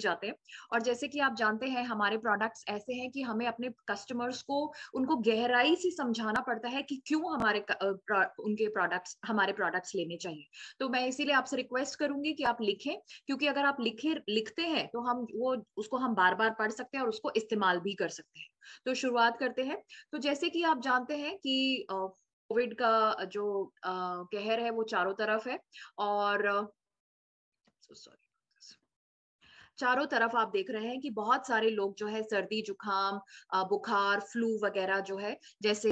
जाते हैं और जैसे कि आप जानते हैं हमारे प्रोडक्ट्स ऐसे हैं कि हमें अपने कस्टमर्स को उनको गहराई से समझाना पड़ता है कि क्यों हमारे उनके प्रोडक्ट्स हमारे प्रोडक्ट्स लेने चाहिए तो मैं इसीलिए आपसे रिक्वेस्ट करूंगी कि आप लिखें क्योंकि अगर आप लिखे लिखते हैं तो हम वो उसको हम बार बार पढ़ सकते हैं और उसको इस्तेमाल भी कर सकते हैं तो शुरुआत करते हैं तो जैसे कि आप जानते हैं कि कोविड का जो कहर है वो चारों तरफ है और सॉरी चारों तरफ आप देख रहे हैं कि बहुत सारे लोग जो है सर्दी जुकाम बुखार फ्लू वगैरह जो है जैसे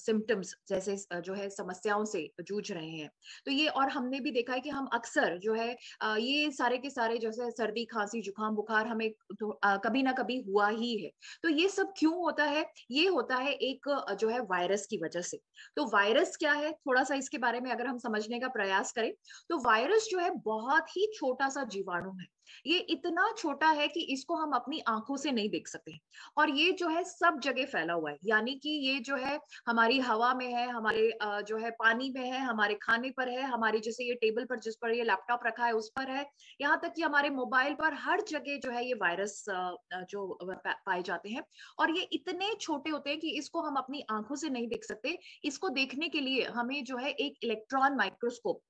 सिम्टम्स जैसे जो है समस्याओं से जूझ रहे हैं तो ये और हमने भी देखा है कि हम अक्सर जो है ये सारे के सारे जैसे सर्दी खांसी जुकाम बुखार हमें तो, कभी ना कभी हुआ ही है तो ये सब क्यों होता है ये होता है एक जो है वायरस की वजह से तो वायरस क्या है थोड़ा सा इसके बारे में अगर हम समझने का प्रयास करें तो वायरस जो है बहुत ही छोटा सा जीवाणु है ये इतना छोटा है कि इसको हम अपनी आंखों से नहीं देख सकते और ये जो है सब जगह फैला हुआ है यानी कि ये जो है हमारी हवा में है हमारे जो है पानी में है हमारे खाने पर है हमारे जैसे ये टेबल पर जिस पर ये लैपटॉप रखा है उस पर है यहाँ तक कि हमारे मोबाइल पर हर जगह जो है ये वायरस जो पाए जाते हैं और ये इतने छोटे होते हैं कि इसको हम अपनी आंखों से नहीं देख सकते इसको देखने के लिए हमें जो है एक इलेक्ट्रॉन माइक्रोस्कोप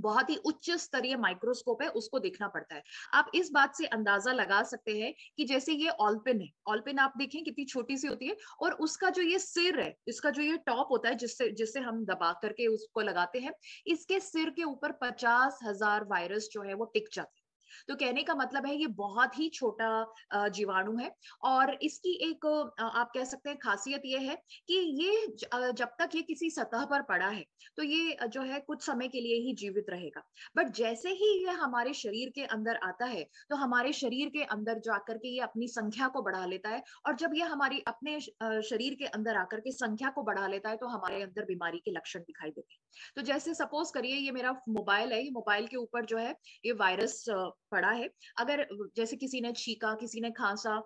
बहुत ही उच्च स्तरीय माइक्रोस्कोप है उसको देखना पड़ता है आप इस बात से अंदाजा लगा सकते हैं कि जैसे ये ऑलपिन है ऑलपिन आप देखें कितनी छोटी सी होती है और उसका जो ये सिर है इसका जो ये टॉप होता है जिससे जिससे हम दबा करके उसको लगाते हैं इसके सिर के ऊपर पचास हजार वायरस जो है वो टिक जाते हैं तो कहने का मतलब है ये बहुत ही छोटा जीवाणु है और इसकी एक आप कह सकते हैं खासियत ये है कि ये जब तक ये किसी सतह पर पड़ा है तो ये जो है कुछ समय के लिए ही जीवित रहेगा बट जैसे ही ये हमारे शरीर के अंदर आता है तो हमारे शरीर के अंदर जाकर के ये अपनी संख्या को बढ़ा लेता है और जब ये हमारी अपने शरीर के अंदर आकर के संख्या को बढ़ा लेता है तो हमारे अंदर बीमारी के लक्षण दिखाई देते हैं तो जैसे सपोज करिए ये मेरा मोबाइल है ये मोबाइल के ऊपर जो है ये वायरस पड़ा है अगर जैसे किसी ने छीका किसी ने खांसा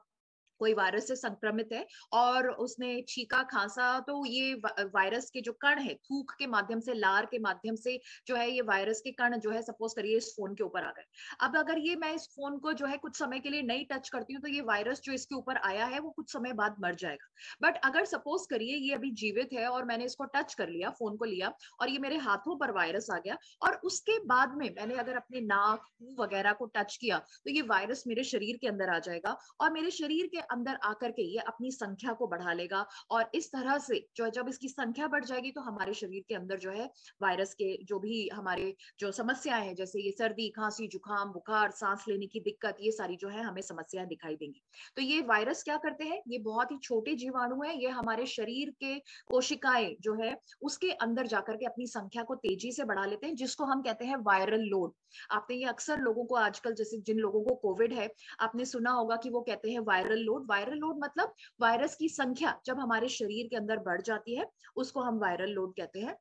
कोई वायरस से संक्रमित है और उसने छीका खांसा तो ये वायरस के जो कण है थूक के माध्यम से लार के माध्यम से जो है ये वायरस के कण जो है सपोज करिए इस फोन के ऊपर आ गए अब अगर ये मैं इस फोन को जो है कुछ समय के लिए नहीं टच करती हूँ तो ये वायरस जो इसके ऊपर आया है वो कुछ समय बाद मर जाएगा बट अगर सपोज करिए ये अभी जीवित है और मैंने इसको टच कर लिया फोन को लिया और ये मेरे हाथों पर वायरस आ गया और उसके बाद में मैंने अगर अपने नाक मुंह वगैरह को टच किया तो ये वायरस मेरे शरीर के अंदर आ जाएगा और मेरे शरीर के अंदर आकर के ये अपनी संख्या को बढ़ा लेगा और इस तरह से जो है जब इसकी संख्या बढ़ जाएगी तो हमारे शरीर के अंदर जो है वायरस के जो भी हमारे जो समस्याएं हैं जैसे ये सर्दी खांसी जुकाम बुखार सांस लेने की दिक्कत ये सारी जो है हमें समस्याएं दिखाई देंगी तो ये वायरस क्या करते हैं ये बहुत ही छोटे जीवाणु है ये हमारे शरीर के कोशिकाएं जो है उसके अंदर जाकर के अपनी संख्या को तेजी से बढ़ा लेते हैं जिसको हम कहते हैं वायरल लोड आपने ये अक्सर लोगों को आजकल जैसे जिन लोगों को कोविड है आपने सुना होगा कि वो कहते हैं viral load load viral load मतलब वायरस की संख्या जब हमारे शरीर के अंदर बढ़ जाती है उसको हम वायरल लोड कहते हैं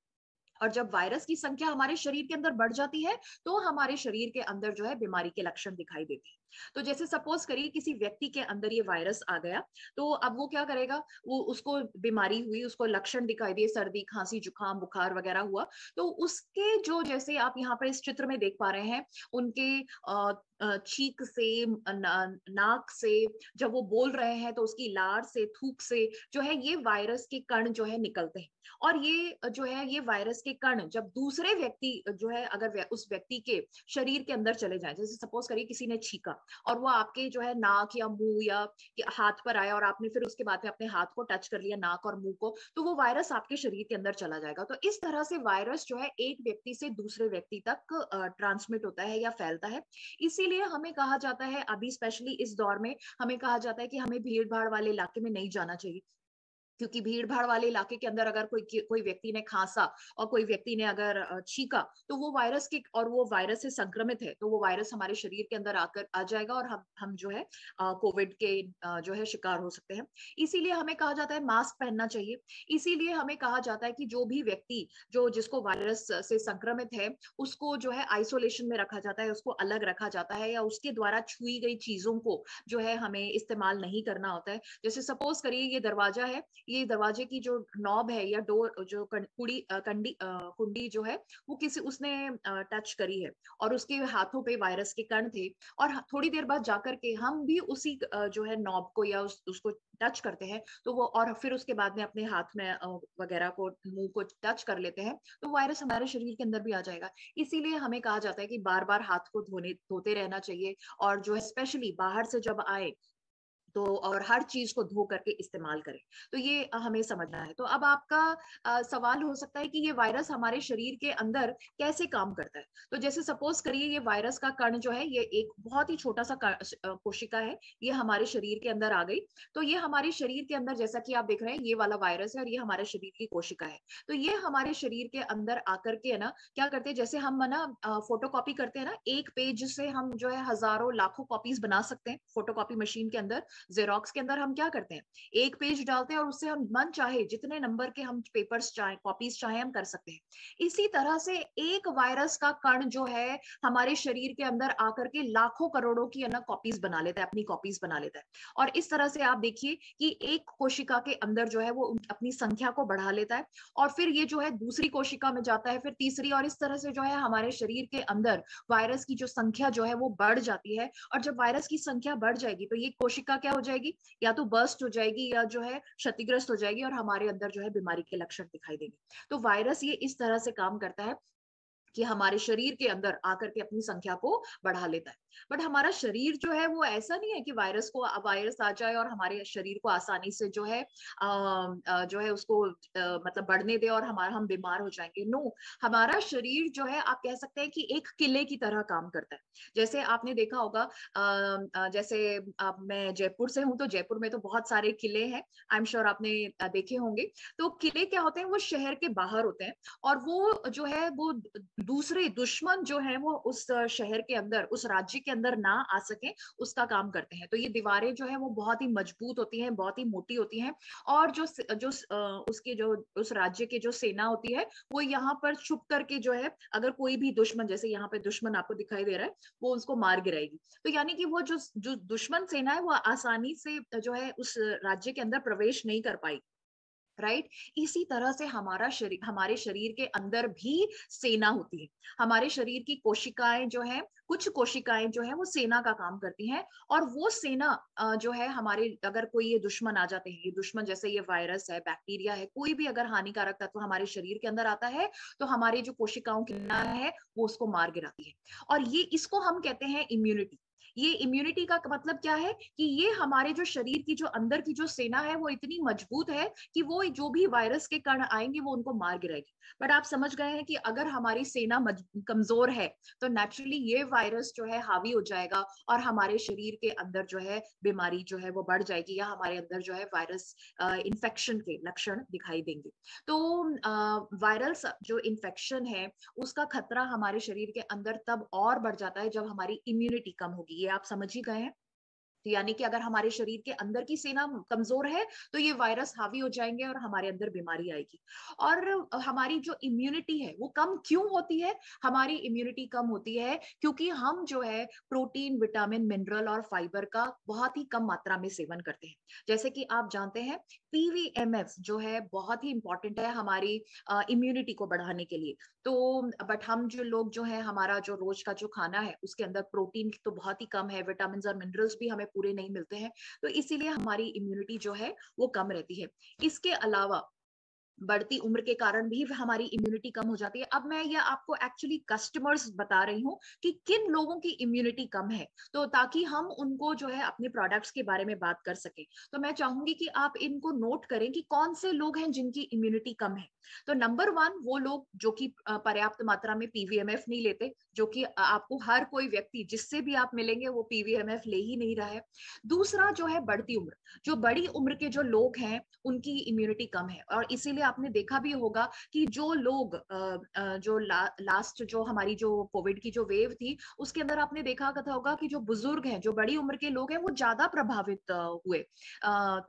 और जब वायरस की संख्या हमारे शरीर के अंदर बढ़ जाती है तो हमारे शरीर के अंदर जो है बीमारी के लक्षण दिखाई देते हैं तो जैसे सपोज करिए किसी व्यक्ति के अंदर ये वायरस आ गया तो अब वो क्या करेगा वो उसको बीमारी हुई उसको लक्षण दिखाई दिए सर्दी खांसी जुकाम बुखार वगैरह हुआ तो उसके जो जैसे आप यहाँ पर इस चित्र में देख पा रहे हैं उनके आ, चीक से नाक से जब वो बोल रहे हैं तो उसकी लार से थूक से जो है ये वायरस के कण जो है निकलते हैं और ये जो है ये वायरस के कण जब दूसरे व्यक्ति जो है अगर उस व्यक्ति के शरीर के अंदर चले जाए जैसे सपोज करिए किसी ने छीका और वो आपके जो है नाक या मुंह या हाथ पर आया और आपने फिर उसके बाद में अपने हाथ को टच कर लिया नाक और मुंह को तो वो वायरस आपके शरीर के अंदर चला जाएगा तो इस तरह से वायरस जो है एक व्यक्ति से दूसरे व्यक्ति तक ट्रांसमिट होता है या फैलता है इसीलिए हमें कहा जाता है अभी स्पेशली इस दौर में हमें कहा जाता है कि हमें भीड़ भाड़ वाले इलाके में नहीं जाना चाहिए क्योंकि भीड़ भाड़ वाले इलाके के अंदर अगर कोई कोई व्यक्ति ने खांसा और कोई व्यक्ति ने अगर छीका तो वो वायरस के और वो वायरस से संक्रमित है तो वो वायरस हमारे शरीर के अंदर आकर आ जाएगा और हम हम जो है कोविड के जो है शिकार हो सकते हैं इसीलिए हमें कहा जाता है मास्क पहनना चाहिए इसीलिए हमें कहा जाता है कि जो भी व्यक्ति जो जिसको वायरस से संक्रमित है उसको जो है आइसोलेशन में रखा जाता है उसको अलग रखा जाता है या उसके द्वारा छुई गई चीजों को जो है हमें इस्तेमाल नहीं करना होता है जैसे सपोज करिए ये दरवाजा है ये दरवाजे की जो नॉब है या डोर जो कुड़ी कंडी कुंडी जो है वो किसी उसने टच करी है और उसके हाथों पे वायरस के कण थे और थोड़ी देर बाद जाकर के हम भी उसी जो है नॉब को या उस, उसको टच करते हैं तो वो और फिर उसके बाद में अपने हाथ में वगैरह को मुंह को टच कर लेते हैं तो वायरस हमारे शरीर के अंदर भी आ जाएगा इसीलिए हमें कहा जाता है कि बार बार हाथ को धोने धोते रहना चाहिए और जो है स्पेशली बाहर से जब आए तो और हर चीज को धो करके इस्तेमाल करें तो ये हमें समझना है तो अब आपका आ, सवाल हो सकता है कि ये वायरस हमारे शरीर के अंदर कैसे काम करता है तो जैसे सपोज करिए ये वायरस का कण जो है ये एक बहुत ही छोटा सा कोशिका है ये हमारे शरीर के अंदर आ गई तो ये हमारे शरीर के अंदर जैसा कि आप देख रहे हैं ये वाला वायरस है और ये हमारे शरीर की कोशिका है तो ये हमारे शरीर के अंदर आकर के ना क्या करते हैं जैसे हम ना फोटो करते हैं ना एक पेज से हम जो है हजारों लाखों कॉपीज बना सकते हैं फोटो मशीन के अंदर जेरोक्स के अंदर हम क्या करते हैं एक पेज डालते हैं और उससे हम मन चाहे जितने नंबर के हम पेपर्स चाहे कॉपीज चाहे हम कर सकते हैं इसी तरह से एक वायरस का कण जो है हमारे शरीर के अंदर आकर के लाखों करोड़ों की ना कॉपीज बना लेता है अपनी कॉपीज बना लेता है और इस तरह से आप देखिए कि एक कोशिका के अंदर जो है वो अपनी संख्या को बढ़ा लेता है और फिर ये जो है दूसरी कोशिका में जाता है फिर तीसरी और इस तरह से जो है हमारे शरीर के अंदर वायरस की जो संख्या जो है वो बढ़ जाती है और जब वायरस की संख्या बढ़ जाएगी तो ये कोशिका क्या क्या हो जाएगी या तो बर्स्ट हो जाएगी या जो है क्षतिग्रस्त हो जाएगी और हमारे अंदर जो है बीमारी के लक्षण दिखाई देंगे तो वायरस ये इस तरह से काम करता है कि हमारे शरीर के अंदर आकर के अपनी संख्या को बढ़ा लेता है बट हमारा शरीर जो है वो ऐसा नहीं है कि वायरस को वायरस आ जाए और हमारे शरीर को आसानी से जो है जो है उसको मतलब बढ़ने दे और हमारा हम बीमार हो जाएंगे नो हमारा शरीर जो है आप कह सकते हैं कि एक किले की तरह काम करता है जैसे आपने देखा होगा जैसे मैं जयपुर से हूँ तो जयपुर में तो बहुत सारे किले हैं आई एम श्योर आपने देखे होंगे तो किले क्या होते हैं वो शहर के बाहर होते हैं और वो जो है वो दूसरे दुश्मन जो है वो उस शहर के अंदर उस राज्य के अंदर ना आ सके उसका काम करते हैं तो ये दीवारें जो है वो बहुत ही मजबूत होती हैं बहुत ही मोटी होती हैं और जो जो उसके जो उस राज्य के जो सेना होती है वो यहाँ पर छुप करके जो है अगर कोई भी दुश्मन जैसे यहाँ पे दुश्मन आपको दिखाई दे रहा है वो उसको मार गिराएगी तो यानी कि वो जो जो दुश्मन सेना है वो आसानी से जो है उस राज्य के अंदर प्रवेश नहीं कर पाएगी राइट इसी तरह से हमारा शरीर हमारे शरीर के अंदर भी सेना होती है हमारे शरीर की कोशिकाएं जो है कुछ कोशिकाएं जो है वो सेना का काम करती हैं और वो सेना जो है हमारे अगर कोई ये दुश्मन आ जाते हैं ये दुश्मन जैसे ये वायरस है बैक्टीरिया है कोई भी अगर हानिकारक तत्व हमारे शरीर के अंदर आता है तो हमारे जो कोशिकाओं की है वो उसको मार गिराती है और ये इसको हम कहते हैं इम्यूनिटी ये इम्यूनिटी का मतलब क्या है कि ये हमारे जो शरीर की जो अंदर की जो सेना है वो इतनी मजबूत है कि वो जो भी वायरस के कण आएंगे वो उनको मार गिराएगी बट आप समझ गए हैं कि अगर हमारी सेना कमजोर है तो नेचुरली ये वायरस जो है हावी हो जाएगा और हमारे शरीर के अंदर जो है बीमारी जो है वो बढ़ जाएगी या हमारे अंदर जो है वायरस इन्फेक्शन के लक्षण दिखाई देंगे तो वायरल जो इन्फेक्शन है उसका खतरा हमारे शरीर के अंदर तब और बढ़ जाता है जब हमारी इम्यूनिटी कम होगी ये आप समझ ही गए हैं तो यानी कि अगर हमारे शरीर के अंदर की सेना कमजोर है तो ये वायरस हावी हो जाएंगे और हमारे अंदर बीमारी आएगी और हमारी जो इम्यूनिटी है वो कम क्यों होती है हमारी इम्यूनिटी कम होती है क्योंकि हम जो है प्रोटीन विटामिन मिनरल और फाइबर का बहुत ही कम मात्रा में सेवन करते हैं जैसे कि आप जानते हैं पीवीएमएफ जो है बहुत ही इंपॉर्टेंट है हमारी इम्यूनिटी को बढ़ाने के लिए तो बट हम जो लोग जो है हमारा जो रोज का जो खाना है उसके अंदर प्रोटीन तो बहुत ही कम है विटामिन और मिनरल्स भी हमें पूरे नहीं मिलते हैं तो इसीलिए हमारी इम्यूनिटी जो है वो कम रहती है इसके अलावा बढ़ती उम्र के कारण भी हमारी इम्यूनिटी कम हो जाती है अब मैं ये आपको एक्चुअली कस्टमर्स बता रही हूँ कि किन लोगों की इम्यूनिटी कम है तो ताकि हम उनको जो है अपने प्रोडक्ट्स के बारे में बात कर सके तो मैं चाहूंगी कि आप इनको नोट करें कि कौन से लोग हैं जिनकी इम्यूनिटी कम है तो नंबर वन वो लोग जो कि पर्याप्त मात्रा में पीवीएमएफ नहीं लेते जो कि आपको हर कोई व्यक्ति जिससे भी आप मिलेंगे वो पीवीएमएफ ले ही नहीं रहा है दूसरा जो है बढ़ती उम्र जो बड़ी उम्र के जो लोग हैं उनकी इम्यूनिटी कम है और इसीलिए आपने देखा भी होगा कि जो लोग जो ला, लास्ट जो हमारी जो कोविड की जो वेव थी उसके अंदर आपने देखा कथा होगा कि जो बुजुर्ग हैं जो बड़ी उम्र के लोग हैं वो ज्यादा प्रभावित हुए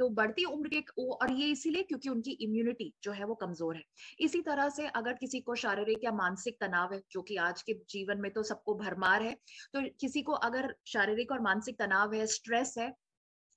तो बढ़ती उम्र के और ये इसीलिए क्योंकि उनकी इम्यूनिटी जो है वो कमजोर है इसी तरह से अगर किसी को शारीरिक या मानसिक तनाव है जो कि आज के जीवन में तो सबको भरमार है तो किसी को अगर शारीरिक और मानसिक तनाव है स्ट्रेस है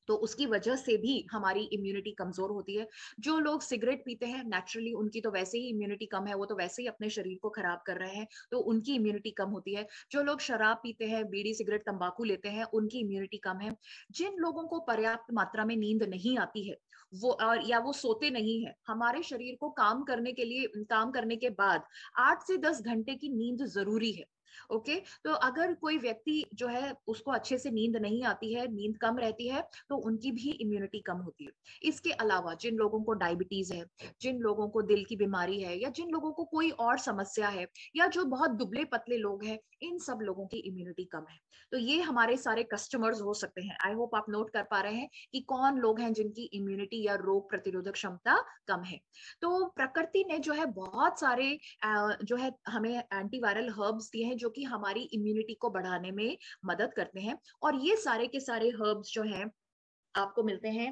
तो उसकी वजह से भी हमारी इम्यूनिटी कमजोर होती है जो लोग सिगरेट पीते हैं नेचुरली उनकी तो वैसे ही इम्यूनिटी कम है वो तो वैसे ही अपने शरीर को खराब कर रहे हैं तो उनकी इम्यूनिटी कम होती है जो लोग शराब पीते हैं बीड़ी सिगरेट तंबाकू लेते हैं उनकी इम्यूनिटी कम है जिन लोगों को पर्याप्त मात्रा में नींद नहीं आती है वो और या वो सोते नहीं है हमारे शरीर को काम करने के लिए काम करने के बाद आठ से दस घंटे की नींद जरूरी है ओके तो अगर कोई व्यक्ति जो है उसको अच्छे से नींद नहीं आती है नींद कम रहती है तो उनकी भी इम्यूनिटी कम होती है इसके अलावा जिन लोगों को डायबिटीज है जिन लोगों को दिल की बीमारी है या जिन लोगों को कोई और समस्या है या जो बहुत दुबले पतले लोग हैं इन सब लोगों की इम्यूनिटी कम है तो ये हमारे सारे कस्टमर्स हो सकते हैं आई होप आप नोट कर पा रहे हैं कि कौन लोग हैं जिनकी इम्यूनिटी या रोग प्रतिरोधक क्षमता कम है तो प्रकृति ने जो है बहुत सारे जो है हमें एंटीवायरल हर्ब्स दिए हैं जो कि हमारी इम्यूनिटी को बढ़ाने में मदद करते हैं और ये सारे के सारे हर्ब्स जो हैं आपको मिलते हैं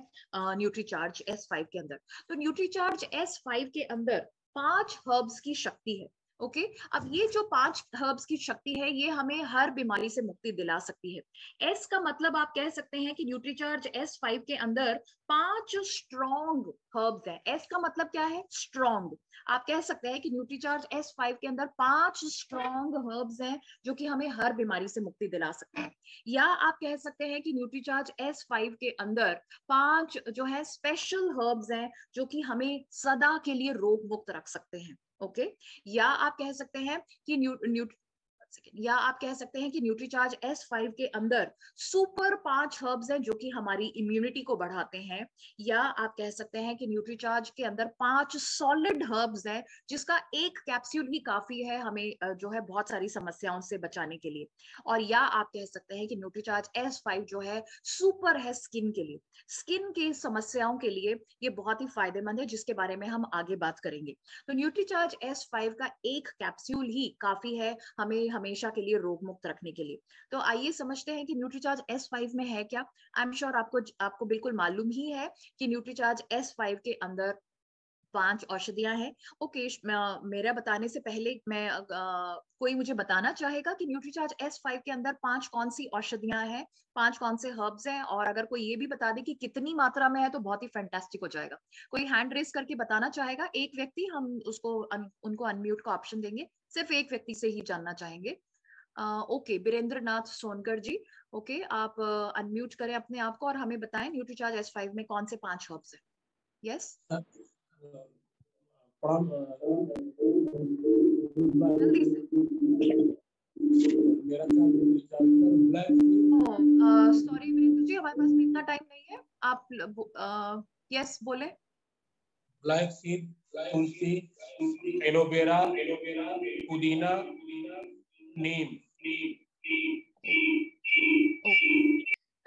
न्यूट्री चार्ज एस फाइव के अंदर तो न्यूट्री चार्ज एस फाइव के अंदर पांच हर्ब्स की शक्ति है ओके okay? अब ये जो पांच हर्ब्स की शक्ति है ये हमें हर बीमारी से मुक्ति दिला सकती है एस का मतलब आप कह सकते हैं कि न्यूट्रीचार्ज एस फाइव के अंदर पांच स्ट्रॉन्ग हर्ब्स है एस का मतलब क्या है स्ट्रॉन्ग आप कह सकते हैं कि न्यूट्रीचार्ज एस फाइव के अंदर पांच स्ट्रॉन्ग हर्ब्स हैं जो कि हमें हर बीमारी से मुक्ति दिला सकते हैं या आप कह सकते हैं कि न्यूट्रीचार्ज एस फाइव के अंदर पांच जो है स्पेशल हर्ब्स हैं जो कि हमें सदा के लिए रोग मुक्त रख सकते हैं ओके okay? या आप कह सकते हैं कि न्यू, न्यू, सेकेंड या आप कह सकते हैं कि न्यूट्रीचार्ज एस फाइव के अंदर सुपर पांच हर्ब्स हैं जो कि हमारी इम्यूनिटी को बढ़ाते हैं या आप कह सकते हैं कि न्यूट्रीचार्ज के अंदर पांच सॉलिड हर्ब्स हैं जिसका एक कैप्सूल ही काफी है हमें जो है बहुत सारी समस्याओं से बचाने के लिए और या आप कह सकते हैं कि न्यूट्रीचार्ज एस फाइव जो है सुपर है स्किन के लिए स्किन की समस्याओं के लिए ये बहुत ही फायदेमंद है जिसके बारे में हम आगे बात करेंगे तो न्यूट्रीचार्ज एस फाइव का एक कैप्स्यूल ही काफी है हमें हम हमेशा के लिए रोग मुक्त रखने के लिए तो आइए समझते हैं कि न्यूट्रीचार्ज एस फाइव में है क्या आई एम श्योर आपको आपको बिल्कुल मालूम ही है कि न्यूट्रीचार्ज एस फाइव के अंदर पांच औषधियां हैं ओके मेरा बताने से पहले मैं आ, कोई मुझे बताना चाहेगा कि न्यूट्रीचार्ज एस फाइव के अंदर पांच कौन सी औषधियां हैं पांच कौन से हर्ब्स हैं और अगर कोई ये भी बता दे कि कितनी मात्रा में है तो बहुत ही फैंटेस्टिक हो जाएगा कोई हैंड रेस करके बताना चाहेगा एक व्यक्ति हम उसको उनको अनम्यूट का ऑप्शन देंगे सिर्फ एक व्यक्ति से ही जानना चाहेंगे ओके बीरेंद्र नाथ सोनकर जी ओके आप अनम्यूट करें अपने आप को और हमें बताएं न्यूट्रीचार्ज एस फाइव में कौन से पांच हर्ब्स हैं यस सॉरी वीरेंद्र जी हमारे पास इतना टाइम नहीं है आप यस बोले ब्लैक सीड तुलसी एलोवेरा पुदीना नीम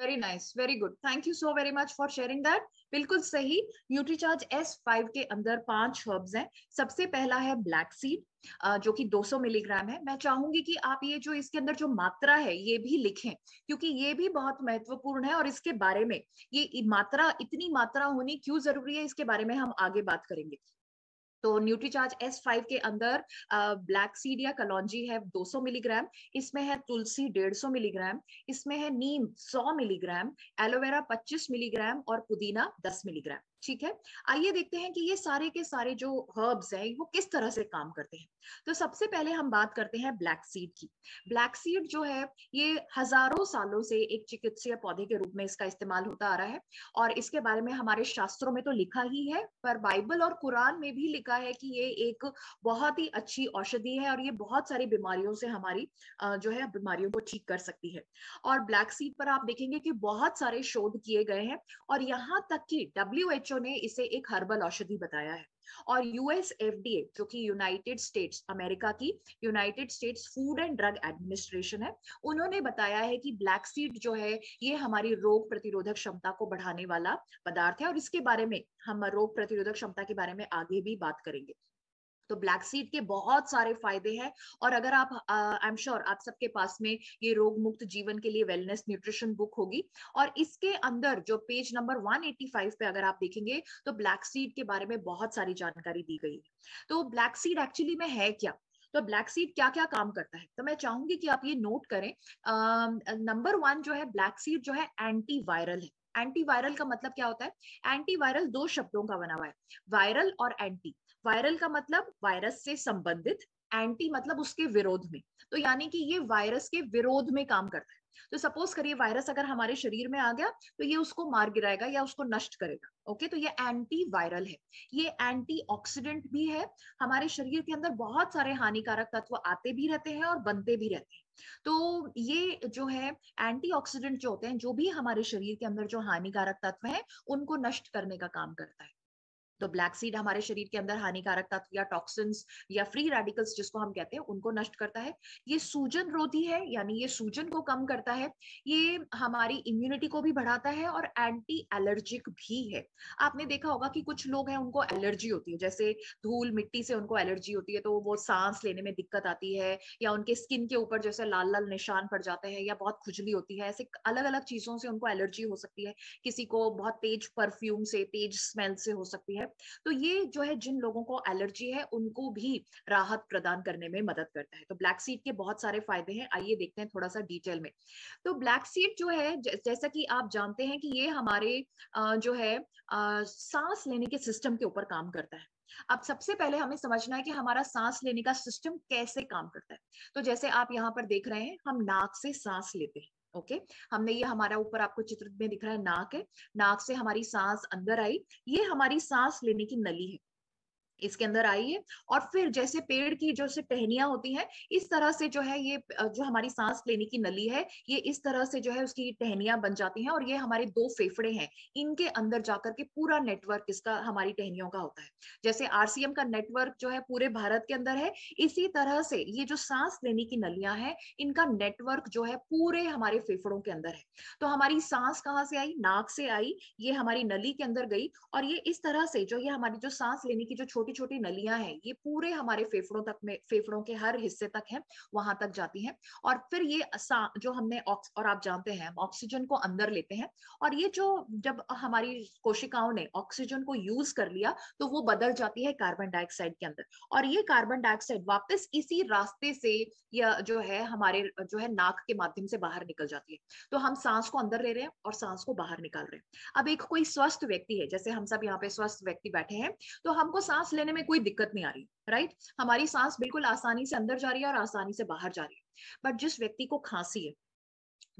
very nice very good thank you so very much for sharing that बिल्कुल सही न्यूट्रीचार्ज एस फाइव के अंदर पांच हर्ब्स हैं सबसे पहला है ब्लैक सीड जो कि 200 मिलीग्राम है मैं चाहूंगी कि आप ये जो इसके अंदर जो मात्रा है ये भी लिखें क्योंकि ये भी बहुत महत्वपूर्ण है और इसके बारे में ये मात्रा इतनी मात्रा होनी क्यों जरूरी है इसके बारे में हम आगे बात करेंगे तो न्यूट्रीचार्ज एस फाइव के अंदर ब्लैक सीड या कलौजी है 200 मिलीग्राम इसमें है तुलसी 150 मिलीग्राम इसमें है नीम 100 मिलीग्राम एलोवेरा 25 मिलीग्राम और पुदीना 10 मिलीग्राम ठीक है आइए देखते हैं कि ये सारे के सारे जो हर्ब्स हैं वो किस तरह से काम करते हैं तो सबसे पहले हम बात करते हैं ब्लैक सीड की ब्लैक सीड जो है ये हजारों सालों से एक चिकित्सीय पौधे के रूप में इसका इस्तेमाल होता आ रहा है और इसके बारे में हमारे शास्त्रों में तो लिखा ही है पर बाइबल और कुरान में भी लिखा है कि ये एक बहुत ही अच्छी औषधि है और ये बहुत सारी बीमारियों से हमारी जो है बीमारियों को ठीक कर सकती है और ब्लैक सीड पर आप देखेंगे कि बहुत सारे शोध किए गए हैं और यहाँ तक कि डब्ल्यू डब्ल्यूएचओ ने इसे एक हर्बल औषधि बताया है और यूएस एफडीए जो कि यूनाइटेड स्टेट्स अमेरिका की United States food and drug administration है उन्होंने बताया है कि ब्लैक सीड जो है ये हमारी रोग प्रतिरोधक क्षमता को बढ़ाने वाला पदार्थ है और इसके बारे में हम रोग प्रतिरोधक क्षमता के बारे में आगे भी बात करेंगे तो ब्लैक सीड के बहुत सारे फायदे हैं और अगर आप आई एम श्योर आप सबके पास में ये रोग मुक्त जीवन के लिए वेलनेस न्यूट्रिशन बुक होगी और इसके अंदर जो पेज नंबर 185 पे अगर आप देखेंगे तो ब्लैक सीड के बारे में बहुत सारी जानकारी दी गई है तो ब्लैक सीड एक्चुअली में है क्या तो ब्लैक सीड क्या क्या काम करता है तो मैं चाहूंगी कि आप ये नोट करें नंबर वन जो है ब्लैक सीड जो है एंटीवायरल है एंटीवायरल का मतलब क्या होता है एंटीवायरल दो शब्दों का बना हुआ है वायरल और एंटी वायरल का मतलब वायरस से संबंधित एंटी मतलब उसके विरोध में तो यानी कि ये वायरस के विरोध में काम करता है तो सपोज करिए वायरस अगर हमारे शरीर में आ गया तो ये उसको मार गिराएगा या उसको नष्ट करेगा ओके तो ये एंटी वायरल है ये एंटी ऑक्सीडेंट भी है हमारे शरीर के अंदर बहुत सारे हानिकारक तत्व आते भी रहते हैं और बनते भी रहते हैं तो ये जो है एंटीऑक्सीडेंट जो होते हैं जो भी हमारे शरीर के अंदर जो हानिकारक तत्व है उनको नष्ट करने का काम करता है तो ब्लैक सीड हमारे शरीर के अंदर हानिकारक तत्व या टॉक्सिन्स या फ्री रेडिकल्स जिसको हम कहते हैं उनको नष्ट करता है ये सूजन रोधी है यानी ये सूजन को कम करता है ये हमारी इम्यूनिटी को भी बढ़ाता है और एंटी एलर्जिक भी है आपने देखा होगा कि कुछ लोग हैं उनको एलर्जी होती है जैसे धूल मिट्टी से उनको एलर्जी होती है तो वो सांस लेने में दिक्कत आती है या उनके स्किन के ऊपर जैसे लाल लाल निशान पड़ जाते हैं या बहुत खुजली होती है ऐसे अलग अलग चीजों से उनको एलर्जी हो सकती है किसी को बहुत तेज परफ्यूम से तेज स्मेल से हो सकती है है तो ये जो है जिन लोगों को एलर्जी है उनको भी राहत प्रदान करने में मदद करता है तो ब्लैक सीड के बहुत सारे फायदे हैं आइए देखते हैं थोड़ा सा डिटेल में तो ब्लैक सीड जो है जैसा कि आप जानते हैं कि ये हमारे जो है सांस लेने के सिस्टम के ऊपर काम करता है अब सबसे पहले हमें समझना है कि हमारा सांस लेने का सिस्टम कैसे काम करता है तो जैसे आप यहाँ पर देख रहे हैं हम नाक से सांस लेते हैं ओके हमने ये हमारा ऊपर आपको चित्र में दिख रहा है नाक है नाक से हमारी सांस अंदर आई ये हमारी सांस लेने की नली है इसके अंदर आई है और फिर जैसे पेड़ की जो से टहनिया होती हैं इस तरह से जो है ये जो हमारी सांस लेने की नली है ये इस तरह से जो है उसकी टहनिया बन जाती हैं और ये हमारे दो फेफड़े हैं इनके अंदर जाकर के पूरा नेटवर्क इसका हमारी टहनियों का होता है जैसे आरसीएम का नेटवर्क जो है पूरे भारत के अंदर है इसी तरह से ये जो सांस लेने की नलियां हैं इनका नेटवर्क जो है पूरे हमारे फेफड़ों के अंदर है तो हमारी सांस कहाँ से आई नाक से आई ये हमारी नली के अंदर गई और ये इस तरह से जो ये हमारी जो सांस लेने की जो छोटी छोटी छोटी नलियां हैं ये पूरे हमारे फेफड़ों तक में फेफड़ों के हर हिस्से तक है वहां तक जाती हैं और फिर ये जो हमने और आप जानते हैं ऑक्सीजन को अंदर लेते हैं और ये जो जब हमारी कोशिकाओं ने ऑक्सीजन को यूज कर लिया तो वो बदल जाती है कार्बन डाइऑक्साइड के अंदर और ये कार्बन डाइऑक्साइड वापस इसी रास्ते से या जो है हमारे जो है नाक के माध्यम से बाहर निकल जाती है तो हम सांस को अंदर ले रहे हैं और सांस को बाहर निकाल रहे हैं अब एक कोई स्वस्थ व्यक्ति है जैसे हम सब यहाँ पे स्वस्थ व्यक्ति बैठे हैं तो हमको सांस लेने में कोई दिक्कत नहीं आ रही राइट हमारी सांस बिल्कुल आसानी से अंदर जा रही है और आसानी से बाहर जा रही है बट जिस व्यक्ति को खांसी है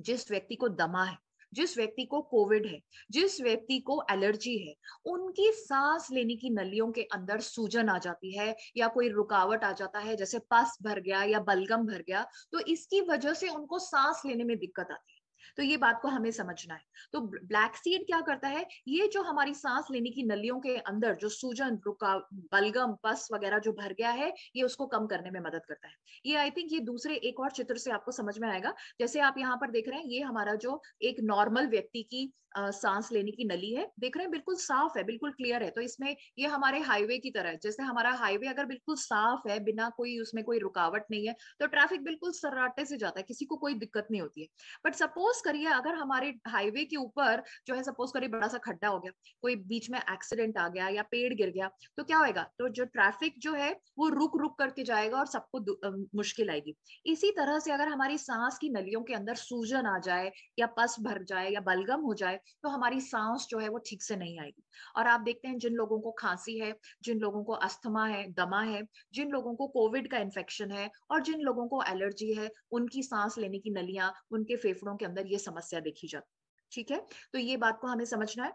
जिस व्यक्ति को दमा है जिस व्यक्ति को कोविड है जिस व्यक्ति को एलर्जी है उनकी सांस लेने की नलियों के अंदर सूजन आ जाती है या कोई रुकावट आ जाता है जैसे पस भर गया या बलगम भर गया तो इसकी वजह से उनको सांस लेने में दिक्कत आती है तो ये बात को हमें समझना है तो ब्लैक सीड क्या करता है ये जो हमारी सांस लेने की नलियों के अंदर जो सूजन रुका बलगम पस वगैरह जो भर गया है ये उसको कम करने में मदद करता है ये आई थिंक ये दूसरे एक और चित्र से आपको समझ में आएगा जैसे आप यहाँ पर देख रहे हैं ये हमारा जो एक नॉर्मल व्यक्ति की आ, सांस लेने की नली है देख रहे हैं बिल्कुल साफ है बिल्कुल क्लियर है तो इसमें ये हमारे हाईवे की तरह है जैसे हमारा हाईवे अगर बिल्कुल साफ है बिना कोई उसमें कोई रुकावट नहीं है तो ट्रैफिक बिल्कुल सर्राटे से जाता है किसी को कोई दिक्कत नहीं होती है बट सपोज सपोज करिए अगर हमारे हाईवे के ऊपर जो है सपोज करिए बड़ा सा खड्डा हो गया कोई बीच में एक्सीडेंट आ गया या पेड़ गिर गया तो क्या होएगा तो जो ट्रैफिक जो है वो रुक रुक करके जाएगा और सबको मुश्किल आएगी इसी तरह से अगर हमारी सांस की नलियों के अंदर सूजन आ जाए या पस भर जाए या बलगम हो जाए तो हमारी सांस जो है वो ठीक से नहीं आएगी और आप देखते हैं जिन लोगों को खांसी है जिन लोगों को अस्थमा है दमा है जिन लोगों को कोविड का इन्फेक्शन है और जिन लोगों को एलर्जी है उनकी सांस लेने की नलियां उनके फेफड़ों के अंदर ये समस्या देखी जाती ठीक है तो ये बात को हमें समझना है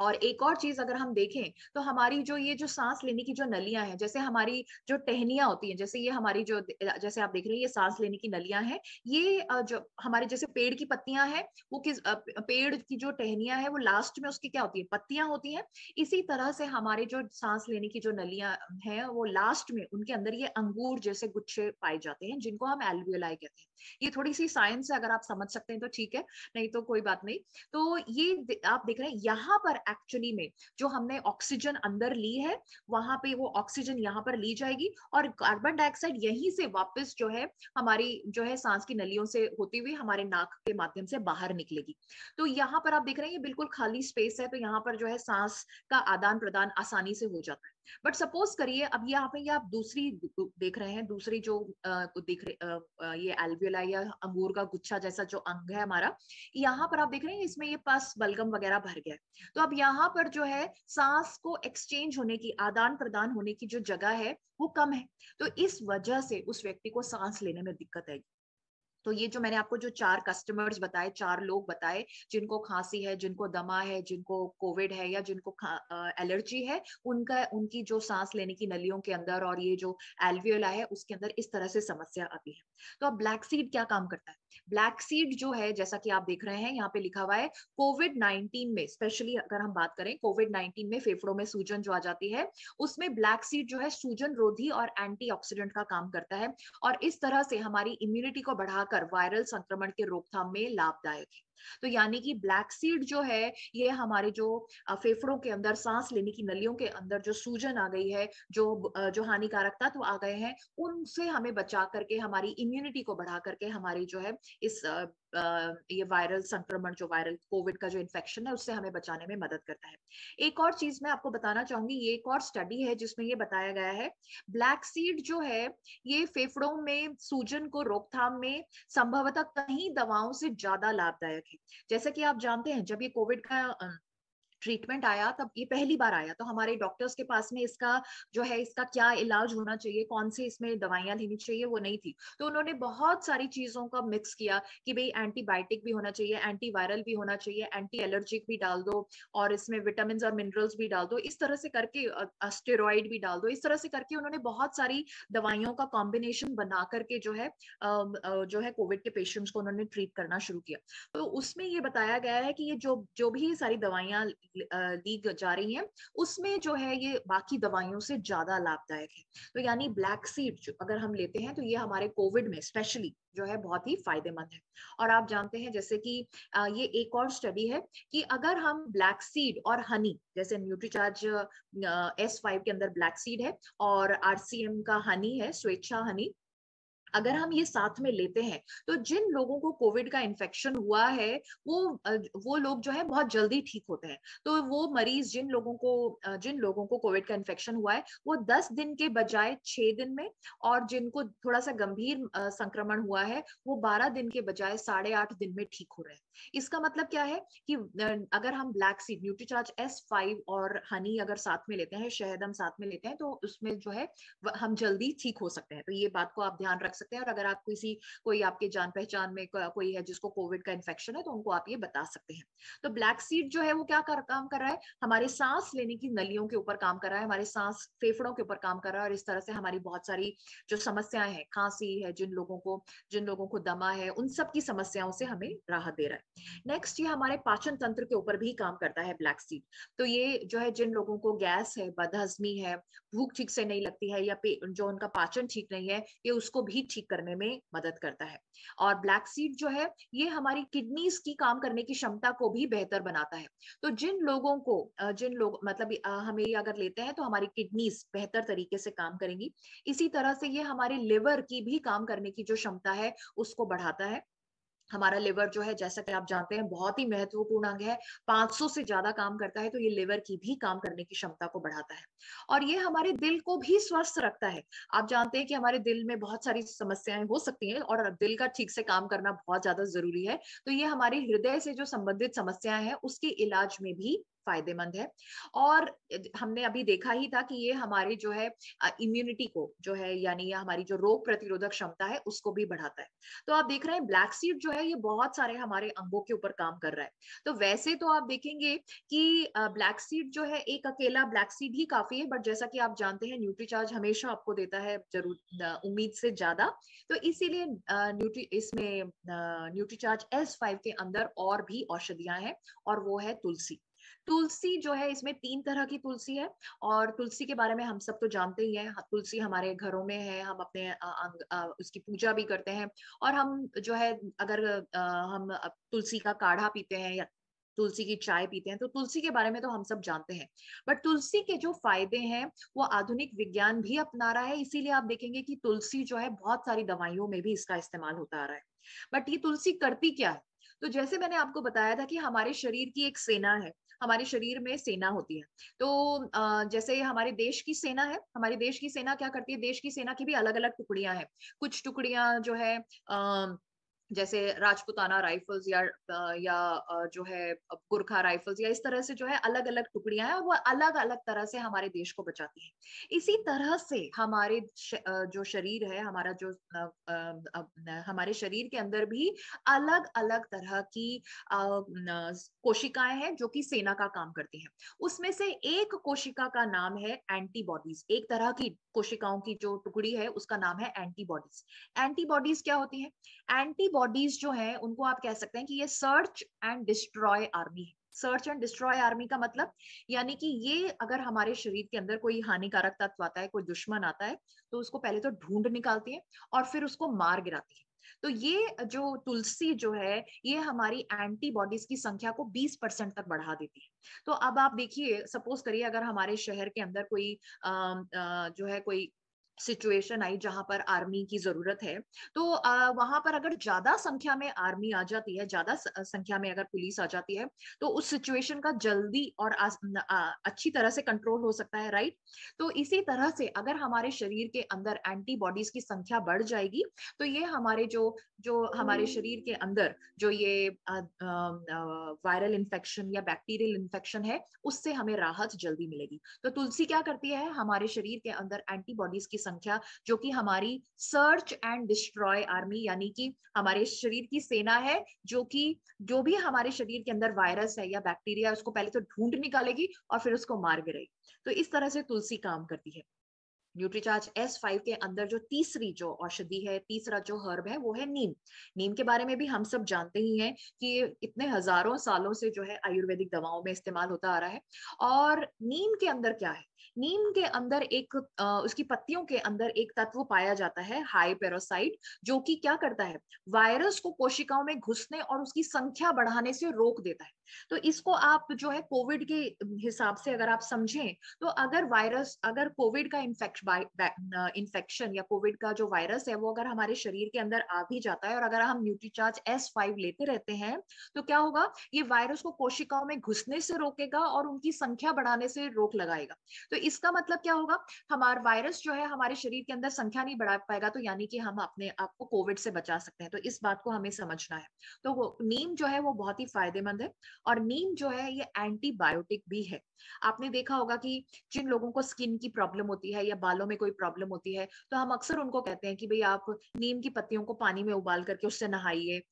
और एक और चीज अगर हम देखें तो हमारी जो ये जो सांस लेने की जो नलियां हैं जैसे हमारी जो टहनियां होती हैं जैसे ये हमारी जो जैसे आप देख रहे हैं ये सांस लेने की नलियां हैं ये जो हमारे जैसे पेड़ की पत्तियां हैं वो किस पेड़ की जो टहनियां है वो लास्ट में उसकी क्या होती है पत्तियां होती हैं इसी तरह से हमारे जो सांस लेने की जो नलियां हैं वो लास्ट में उनके अंदर ये अंगूर जैसे गुच्छे पाए जाते हैं जिनको हम एल्वियोलाई कहते हैं ये थोड़ी सी साइंस है अगर आप समझ सकते हैं तो ठीक है नहीं तो कोई बात नहीं तो ये आप देख रहे हैं यहाँ पर एक्चुअली में जो हमने ऑक्सीजन अंदर ली है वहां पे वो ऑक्सीजन यहाँ पर ली जाएगी और कार्बन डाइऑक्साइड यहीं से वापस जो है हमारी जो है सांस की नलियों से होती हुई हमारे नाक के माध्यम से बाहर निकलेगी तो यहाँ पर आप देख रहे हैं ये बिल्कुल खाली स्पेस है तो यहाँ पर जो है सांस का आदान प्रदान आसानी से हो जाता है बट सपोज करिए अब ये आप आप दूसरी देख रहे हैं दूसरी जो देख रहे ये एल्वियोला या अंगूर का गुच्छा जैसा जो अंग है हमारा यहाँ पर आप देख रहे हैं इसमें ये पस बलगम वगैरह भर गया तो अब यहाँ पर जो है सांस को एक्सचेंज होने की आदान प्रदान होने की जो जगह है वो कम है तो इस वजह से उस व्यक्ति को सांस लेने में दिक्कत आएगी तो ये जो मैंने आपको जो चार कस्टमर्स बताए चार लोग बताए जिनको खांसी है जिनको दमा है जिनको कोविड है या जिनको एलर्जी है उनका उनकी जो सांस लेने की नलियों के अंदर और ये जो एल्वियोला है उसके अंदर इस तरह से समस्या आती है तो अब ब्लैक सीड क्या काम करता है ब्लैक सीड जो है जैसा कि आप देख रहे हैं यहाँ पे लिखा हुआ है कोविड नाइनटीन में स्पेशली अगर हम बात करें कोविड नाइनटीन में फेफड़ों में सूजन जो आ जाती है उसमें ब्लैक सीड जो है सूजन रोधी और एंटीऑक्सीडेंट का काम करता है और इस तरह से हमारी इम्यूनिटी को बढ़ाकर वायरल संक्रमण के रोकथाम में लाभदायक है तो यानी कि ब्लैक सीड जो है ये हमारे जो फेफड़ों के अंदर सांस लेने की नलियों के अंदर जो सूजन आ गई है जो जो हानिकारक तत्व आ गए हैं उनसे हमें बचा करके हमारी इम्यूनिटी को बढ़ा करके हमारी जो है इस ये वायरल संक्रमण जो वायरल कोविड का जो इन्फेक्शन है उससे हमें बचाने में मदद करता है एक और चीज मैं आपको बताना चाहूंगी ये एक और स्टडी है जिसमें ये बताया गया है ब्लैक सीड जो है ये फेफड़ों में सूजन को रोकथाम में संभवतः कहीं दवाओं से ज्यादा लाभदायक है जैसा कि आप जानते हैं जब ये कोविड का ट्रीटमेंट आया तब ये पहली बार आया तो हमारे डॉक्टर्स के पास में इसका जो है इसका क्या इलाज होना चाहिए कौन सी इसमें दवाइयां लेनी चाहिए वो नहीं थी तो उन्होंने बहुत सारी चीजों का मिक्स किया कि भाई एंटीबायोटिक भी होना चाहिए एंटीवायरल भी होना चाहिए एंटी एलर्जिक भी डाल दो और इसमें विटामिन और मिनरल्स भी डाल दो इस तरह से करके अस्टेरॉयड भी डाल दो इस तरह से करके उन्होंने बहुत सारी दवाइयों का कॉम्बिनेशन बना करके जो है जो है कोविड के पेशेंट्स को उन्होंने ट्रीट करना शुरू किया तो उसमें ये बताया गया है कि ये जो जो भी सारी दवाइयां दी जा रही है उसमें जो है ये बाकी दवाइयों से ज्यादा लाभदायक है तो यानी ब्लैक सीड अगर हम लेते हैं तो ये हमारे कोविड में स्पेशली जो है बहुत ही फायदेमंद है और आप जानते हैं जैसे कि ये एक और स्टडी है कि अगर हम ब्लैक सीड और हनी जैसे न्यूट्रीचार्ज एस फाइव के अंदर ब्लैक सीड है और आरसीएम का हनी है स्वेच्छा हनी अगर हम ये साथ में लेते हैं तो जिन लोगों को कोविड का इन्फेक्शन हुआ है वो वो लोग जो है बहुत जल्दी ठीक होते हैं तो वो मरीज जिन लोगों को जिन लोगों को कोविड का इन्फेक्शन हुआ है वो दस दिन के बजाय छह दिन में और जिनको थोड़ा सा गंभीर संक्रमण हुआ है वो बारह दिन के बजाय साढ़े आठ दिन में ठीक हो रहे हैं इसका मतलब क्या है कि अगर हम black seed Nutricharge S five और हनी अगर साथ में लेते हैं शहद हम साथ में लेते हैं तो उसमें जो है हम जल्दी ठीक हो सकते हैं तो ये बात को आप ध्यान रख सकते हैं और अगर आप किसी कोई आपके जान पहचान में कोई है जिसको कोविड का इन्फेक्शन है तो उनको आप ये बता सकते हैं तो ब्लैक सीड जो है वो क्या कर, काम कर रहा है हमारे सांस लेने की नलियों के ऊपर काम कर रहा है हमारे सांस फेफड़ों के ऊपर काम कर रहा है और इस तरह से हमारी बहुत सारी जो समस्याएं हैं खांसी है जिन लोगों को जिन लोगों को दमा है उन सब की समस्याओं से हमें राहत दे रहा है नेक्स्ट ये हमारे पाचन तंत्र के ऊपर भी काम करता है ब्लैक सीड तो ये जो है जिन लोगों को गैस है बदहजमी है भूख ठीक से नहीं लगती है या जो उनका पाचन ठीक नहीं है ये उसको भी ठीक करने में मदद करता है और ब्लैक सीड जो है ये हमारी किडनीज की काम करने की क्षमता को भी बेहतर बनाता है तो जिन लोगों को जिन लोग मतलब हमें अगर लेते हैं तो हमारी किडनीज बेहतर तरीके से काम करेंगी इसी तरह से ये हमारे लिवर की भी काम करने की जो क्षमता है उसको बढ़ाता है हमारा लिवर जो है जैसा कि आप जानते हैं बहुत ही महत्वपूर्ण अंग है 500 से ज्यादा काम करता है तो ये लिवर की भी काम करने की क्षमता को बढ़ाता है और ये हमारे दिल को भी स्वस्थ रखता है आप जानते हैं कि हमारे दिल में बहुत सारी समस्याएं हो सकती हैं और दिल का ठीक से काम करना बहुत ज्यादा जरूरी है तो ये हमारे हृदय से जो संबंधित समस्याएं हैं उसके इलाज में भी फायदेमंद है और हमने अभी देखा ही था कि ये हमारी जो है इम्यूनिटी को जो है यानी ये हमारी जो रोग प्रतिरोधक क्षमता है उसको भी बढ़ाता है तो आप देख रहे हैं ब्लैक सीड जो है ये बहुत सारे हमारे अंगों के ऊपर काम कर रहा है तो वैसे तो आप देखेंगे कि ब्लैक सीड जो है एक अकेला ब्लैक सीड ही काफी है बट जैसा कि आप जानते हैं न्यूट्रीचार्ज हमेशा आपको देता है जरूर उम्मीद से ज्यादा तो इसीलिए न्यूट्री इसमें न्यूट्रीचार्ज एस फाइव के अंदर और भी औषधियां हैं और वो है तुलसी तुलसी जो है इसमें तीन तरह की तुलसी है और तुलसी के बारे में हम सब तो जानते ही हैं तुलसी हमारे घरों में है हम अपने आ, आ, उसकी पूजा भी करते हैं और हम जो है अगर आ, हम तुलसी का काढ़ा पीते हैं या तुलसी की चाय पीते हैं तो तुलसी के बारे में तो हम सब जानते हैं बट तुलसी के जो फायदे हैं वो आधुनिक विज्ञान भी अपना रहा है इसीलिए आप देखेंगे कि तुलसी जो है बहुत सारी दवाइयों में भी इसका इस्तेमाल होता आ रहा है बट ये तुलसी करती क्या है तो जैसे मैंने आपको बताया था कि हमारे शरीर की एक सेना है हमारे शरीर में सेना होती है तो जैसे हमारे देश की सेना है हमारे देश की सेना क्या करती है देश की सेना की भी अलग अलग टुकड़ियां हैं कुछ टुकड़ियां जो है अः जैसे राजपुताना राइफल्स या या जो है गुरखा राइफल्स या इस तरह से जो है अलग अलग टुकड़ियां हैं और वो अलग अलग तरह से हमारे देश को बचाती हैं इसी तरह से हमारे जो शरीर है हमारा जो हमारे शरीर के अंदर भी अलग अलग तरह की कोशिकाएं हैं जो कि सेना का काम करती हैं उसमें से एक कोशिका का नाम है एंटीबॉडीज एक तरह की कोशिकाओं की जो टुकड़ी है उसका नाम है एंटीबॉडीज एंटीबॉडीज क्या होती है एंटीबॉडीज जो है उनको आप कह सकते हैं कि ये सर्च एंड डिस्ट्रॉय आर्मी है सर्च एंड डिस्ट्रॉय आर्मी का मतलब यानी कि ये अगर हमारे शरीर के अंदर कोई हानिकारक तत्व आता है कोई दुश्मन आता है तो उसको पहले तो ढूंढ निकालती है और फिर उसको मार गिराती है तो ये जो तुलसी जो है ये हमारी एंटीबॉडीज की संख्या को 20 परसेंट तक बढ़ा देती है तो अब आप देखिए सपोज करिए अगर हमारे शहर के अंदर कोई आ, आ, जो है कोई सिचुएशन आई जहां पर आर्मी की जरूरत है तो वहां पर अगर ज्यादा संख्या में आर्मी आ जाती है ज्यादा संख्या में अगर पुलिस आ जाती है तो उस सिचुएशन का जल्दी और आ, आ, अच्छी तरह से कंट्रोल हो सकता है राइट तो इसी तरह से अगर हमारे शरीर के अंदर एंटीबॉडीज की संख्या बढ़ जाएगी तो ये हमारे जो जो हमारे हम्म। शरीर के अंदर जो ये वायरल इन्फेक्शन या बैक्टीरियल इन्फेक्शन है उससे हमें राहत जल्दी मिलेगी तो तुलसी क्या करती है हमारे शरीर के अंदर एंटीबॉडीज की संख्या जो कि हमारी सर्च एंड डिस्ट्रॉय आर्मी यानी कि हमारे शरीर की सेना है जो कि जो भी हमारे शरीर के अंदर वायरस है या बैक्टीरिया उसको पहले तो ढूंढ निकालेगी और फिर उसको मार गिराएगी तो इस तरह से तुलसी काम करती है न्यूट्रीचार्ज एस फाइव के अंदर जो तीसरी जो औषधि है तीसरा जो हर्ब है वो है नीम नीम के बारे में भी हम सब जानते ही हैं कि इतने हजारों सालों से जो है आयुर्वेदिक दवाओं में इस्तेमाल होता आ रहा है और नीम के अंदर क्या है नीम के अंदर एक उसकी पत्तियों के अंदर एक तत्व पाया जाता है हाई पेरोसाइट जो कि क्या करता है वायरस को कोशिकाओं में घुसने और उसकी संख्या बढ़ाने से रोक देता है तो इसको आप जो है कोविड के हिसाब से अगर आप समझें तो अगर वायरस अगर कोविड का इन्फेक्शन या कोविड का जो वायरस है वो अगर हमारे शरीर के अंदर आ भी जाता है और अगर हम न्यूट्रीचार्ज एस फाइव लेते रहते हैं तो क्या होगा ये वायरस को कोशिकाओं में घुसने से रोकेगा और उनकी संख्या बढ़ाने से रोक लगाएगा तो इसका मतलब क्या होगा हमारा वायरस जो है हमारे शरीर के अंदर संख्या नहीं बढ़ा पाएगा तो यानी कि हम अपने आप को कोविड से बचा सकते हैं तो इस बात को हमें समझना है तो नीम जो है वो बहुत ही फायदेमंद है और नीम जो है ये एंटीबायोटिक भी है आपने देखा होगा कि जिन लोगों को स्किन की प्रॉब्लम होती है या बालों में कोई प्रॉब्लम होती है तो हम अक्सर उनको कहते हैं कि भाई आप नीम की पत्तियों को पानी में उबाल करके उससे नहाइए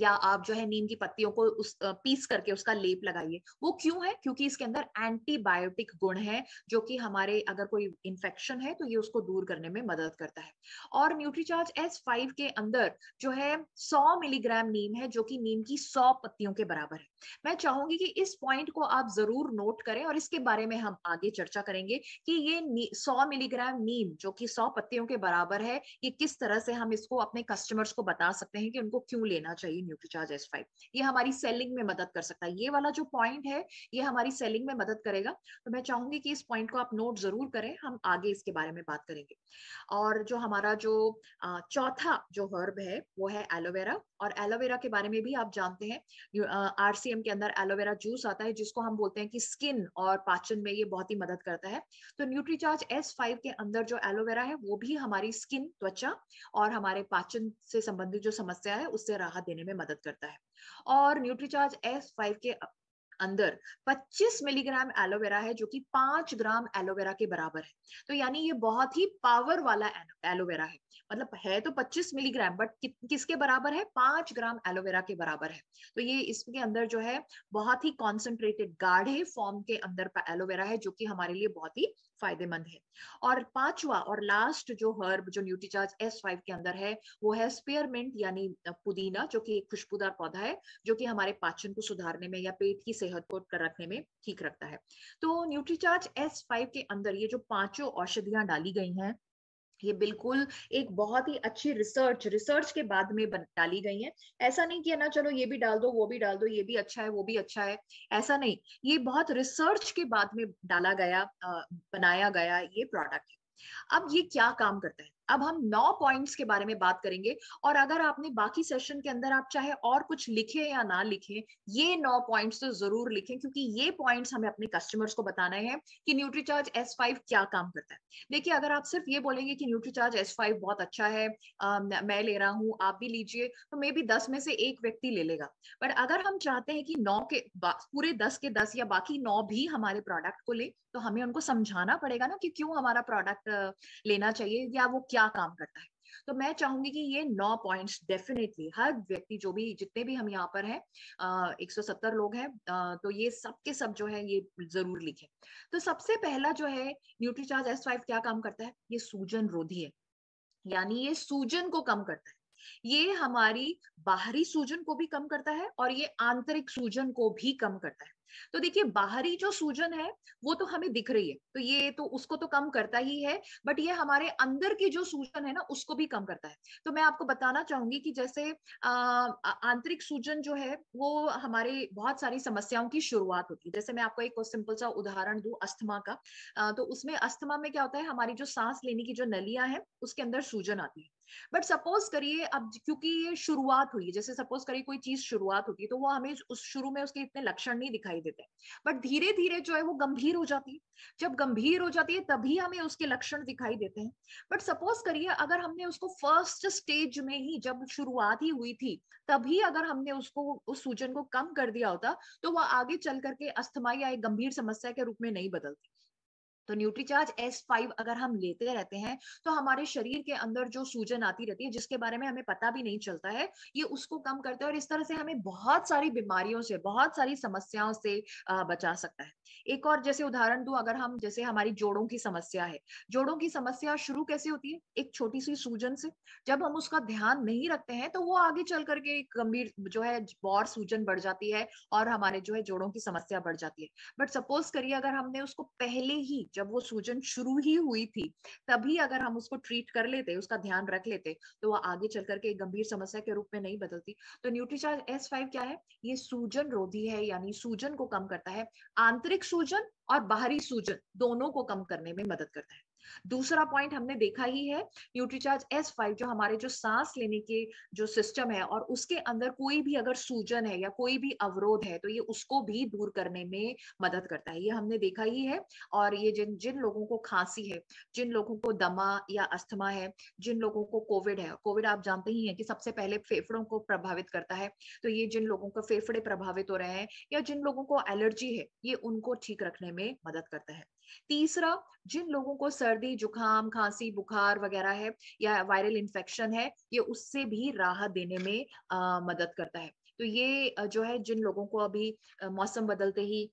या आप जो है नीम की पत्तियों को उस पीस करके उसका लेप लगाइए वो क्यों है क्योंकि इसके अंदर एंटीबायोटिक गुण है जो कि हमारे अगर कोई इन्फेक्शन है तो ये उसको दूर करने में मदद करता है और न्यूट्रीचार्ज एस फाइव के अंदर जो है सौ मिलीग्राम नीम है जो कि नीम की सौ पत्तियों के बराबर है मैं चाहूंगी कि इस पॉइंट को आप जरूर नोट करें और इसके बारे में हम आगे चर्चा करेंगे कि ये सौ मिलीग्राम नीम जो कि सौ पत्तियों के बराबर है ये किस तरह से हम इसको अपने कस्टमर्स को बता सकते हैं कि उनको क्यों लेना चाहिए न्यूट्रीचार्ज एस फाइव ये हमारी सेलिंग में मदद कर सकता है ये वाला जो पॉइंट है ये हमारी सेलिंग में मदद करेगा तो मैं चाहूंगी कि इस पॉइंट को आप नोट जरूर करें हम आगे इसके बारे में बात करेंगे और जो हमारा जो चौथा जो हर्ब है वो है एलोवेरा और एलोवेरा के बारे में भी आप जानते हैं आरसी पोटेशियम के अंदर एलोवेरा जूस आता है जिसको हम बोलते हैं कि स्किन और पाचन में ये बहुत ही मदद करता है तो न्यूट्रीचार्ज एस फाइव के अंदर जो एलोवेरा है वो भी हमारी स्किन त्वचा और हमारे पाचन से संबंधित जो समस्या है उससे राहत देने में मदद करता है और न्यूट्रीचार्ज एस फाइव के अंदर 25 मिलीग्राम एलोवेरा है जो कि 5 ग्राम एलोवेरा के बराबर है तो यानी ये बहुत ही पावर वाला एलोवेरा है मतलब है तो 25 मिलीग्राम बट कि, किसके बराबर है 5 ग्राम एलोवेरा के बराबर है तो ये इसके अंदर जो है बहुत ही कॉन्सेंट्रेटेड गाढ़े फॉर्म के अंदर एलोवेरा है जो कि हमारे लिए बहुत ही फायदेमंद है और पांचवा और लास्ट जो हर्ब जो न्यूट्रीचार्ज एस फाइव के अंदर है वो है स्पेयरमेंट यानी पुदीना जो कि एक खुशबूदार पौधा है जो कि हमारे पाचन को सुधारने में या पेट की सेहत को रखने में ठीक रखता है तो न्यूट्रीचार्ज एस फाइव के अंदर ये जो पांचों औषधियां डाली गई हैं ये बिल्कुल एक बहुत ही अच्छी रिसर्च रिसर्च के बाद में डाली गई है ऐसा नहीं किया ना चलो ये भी डाल दो वो भी डाल दो ये भी अच्छा है वो भी अच्छा है ऐसा नहीं ये बहुत रिसर्च के बाद में डाला गया बनाया गया ये प्रोडक्ट है अब ये क्या काम करता है अब हम नौ पॉइंट्स के बारे में बात करेंगे और अगर आपने बाकी सेशन के अंदर आप चाहे और कुछ लिखे या ना लिखे ये नौ पॉइंट्स तो जरूर लिखें क्योंकि ये पॉइंट्स हमें अपने कस्टमर्स को बताना है कि न्यूट्रीचार्ज एस फाइव क्या काम करता है देखिए अगर आप सिर्फ ये बोलेंगे कि न्यूट्रीचार्ज एस फाइव बहुत अच्छा है आ, मैं ले रहा हूँ आप भी लीजिए तो मे बी दस में से एक व्यक्ति ले लेगा बट अगर हम चाहते हैं कि नौ के पूरे दस के दस या बाकी नौ भी हमारे प्रोडक्ट को ले तो हमें उनको समझाना पड़ेगा ना कि क्यों हमारा प्रोडक्ट लेना चाहिए या वो क्या काम करता है तो मैं चाहूंगी कि ये नौ पॉइंट्स डेफिनेटली हर व्यक्ति जो भी जितने भी हम यहाँ पर हैं एक सौ सत्तर लोग हैं तो ये सब के सब जो है ये जरूर लिखें तो सबसे पहला जो है न्यूट्रीचार्ज एस फाइव क्या काम करता है ये सूजन रोधी है यानी ये सूजन को कम करता है ये हमारी बाहरी सूजन को भी कम करता है और ये आंतरिक सूजन को भी कम करता है तो देखिए बाहरी जो सूजन है वो तो हमें दिख रही है तो ये तो उसको तो कम करता ही है बट ये हमारे अंदर की जो सूजन है ना उसको भी कम करता है तो मैं आपको बताना चाहूंगी कि जैसे आंतरिक सूजन जो है वो हमारे बहुत सारी समस्याओं की शुरुआत होती है जैसे मैं आपको एक सिंपल सा उदाहरण दू अस्थमा का आ, तो उसमें अस्थमा में क्या होता है हमारी जो सांस लेने की जो नलियां हैं उसके अंदर सूजन आती है बट सपोज करिए अब क्योंकि ये शुरुआत हुई जैसे सपोज करिए कोई चीज शुरुआत होती है तो वो हमें उस शुरू में उसके इतने लक्षण नहीं दिखाई देते बट धीरे धीरे जो है वो गंभीर हो जाती है जब गंभीर हो जाती है तभी हमें उसके लक्षण दिखाई देते हैं बट सपोज करिए अगर हमने उसको फर्स्ट स्टेज में ही जब शुरुआत ही हुई थी तभी अगर हमने उसको उस सूजन को कम कर दिया होता तो वह आगे चल करके अस्थमा या एक गंभीर समस्या के रूप में नहीं बदलती तो न्यूट्री चार्ज एस फाइव अगर हम लेते रहते हैं तो हमारे शरीर के अंदर जो सूजन आती रहती है जिसके बारे में हमें पता भी नहीं चलता है ये उसको कम करता है और इस तरह से हमें बहुत सारी बीमारियों से बहुत सारी समस्याओं से बचा सकता है एक और जैसे उदाहरण दू अगर हम जैसे हमारी जोड़ों की समस्या है जोड़ों की समस्या शुरू कैसे होती है एक छोटी सी सूजन से जब हम उसका ध्यान नहीं रखते हैं तो वो आगे चल करके एक गंभीर जो है और सूजन बढ़ जाती है और हमारे जो है जोड़ों की समस्या बढ़ जाती है बट सपोज करिए अगर हमने उसको पहले ही जब वो सूजन शुरू ही हुई थी तभी अगर हम उसको ट्रीट कर लेते उसका ध्यान रख लेते तो वह आगे चल करके एक गंभीर समस्या के रूप में नहीं बदलती तो न्यूट्रीचार्ज एस फाइव क्या है ये सूजन रोधी है यानी सूजन को कम करता है आंतरिक सूजन और बाहरी सूजन दोनों को कम करने में मदद करता है दूसरा पॉइंट हमने देखा ही है न्यूट्रीचार्ज एस फाइव जो हमारे जो सांस लेने के जो सिस्टम है और उसके अंदर कोई भी अगर सूजन है या कोई भी अवरोध है तो ये उसको भी दूर करने में मदद करता है ये हमने देखा ही है और ये जिन जिन लोगों को खांसी है जिन लोगों को दमा या अस्थमा है जिन लोगों को कोविड है कोविड आप जानते ही है कि सबसे पहले फेफड़ों को प्रभावित करता है तो ये जिन लोगों को फेफड़े प्रभावित हो रहे हैं या जिन लोगों को एलर्जी है ये उनको ठीक रखने में मदद करता है तीसरा जिन लोगों को सर्दी जुकाम खांसी बुखार वगैरह है या वायरल इन्फेक्शन है ये उससे भी राहत देने में आ, मदद करता है तो ये जो है जिन लोगों को अभी मौसम बदलते ही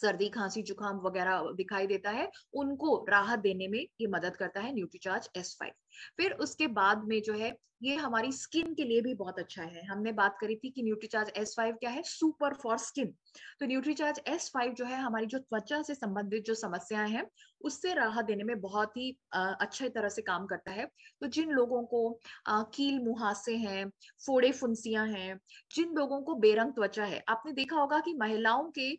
सर्दी खांसी जुकाम वगैरह दिखाई देता है उनको राहत देने में ये मदद करता है न्यूट्रीचार्ज एस फाइव फिर उसके बाद में जो है ये हमारी स्किन के लिए भी बहुत अच्छा है हमने बात करी थी कि न्यूट्रीचार्ज एस फाइव क्या है सुपर फॉर स्किन तो न्यूट्रीचार्ज एस फाइव जो है हमारी जो त्वचा से संबंधित जो समस्याएं हैं उससे राहत देने में बहुत ही अच्छे तरह से काम करता है तो जिन लोगों को कील मुहासे हैं फोड़े फुंसियां हैं जिन लोगों को बेरंग त्वचा है आपने देखा होगा कि महिलाओं के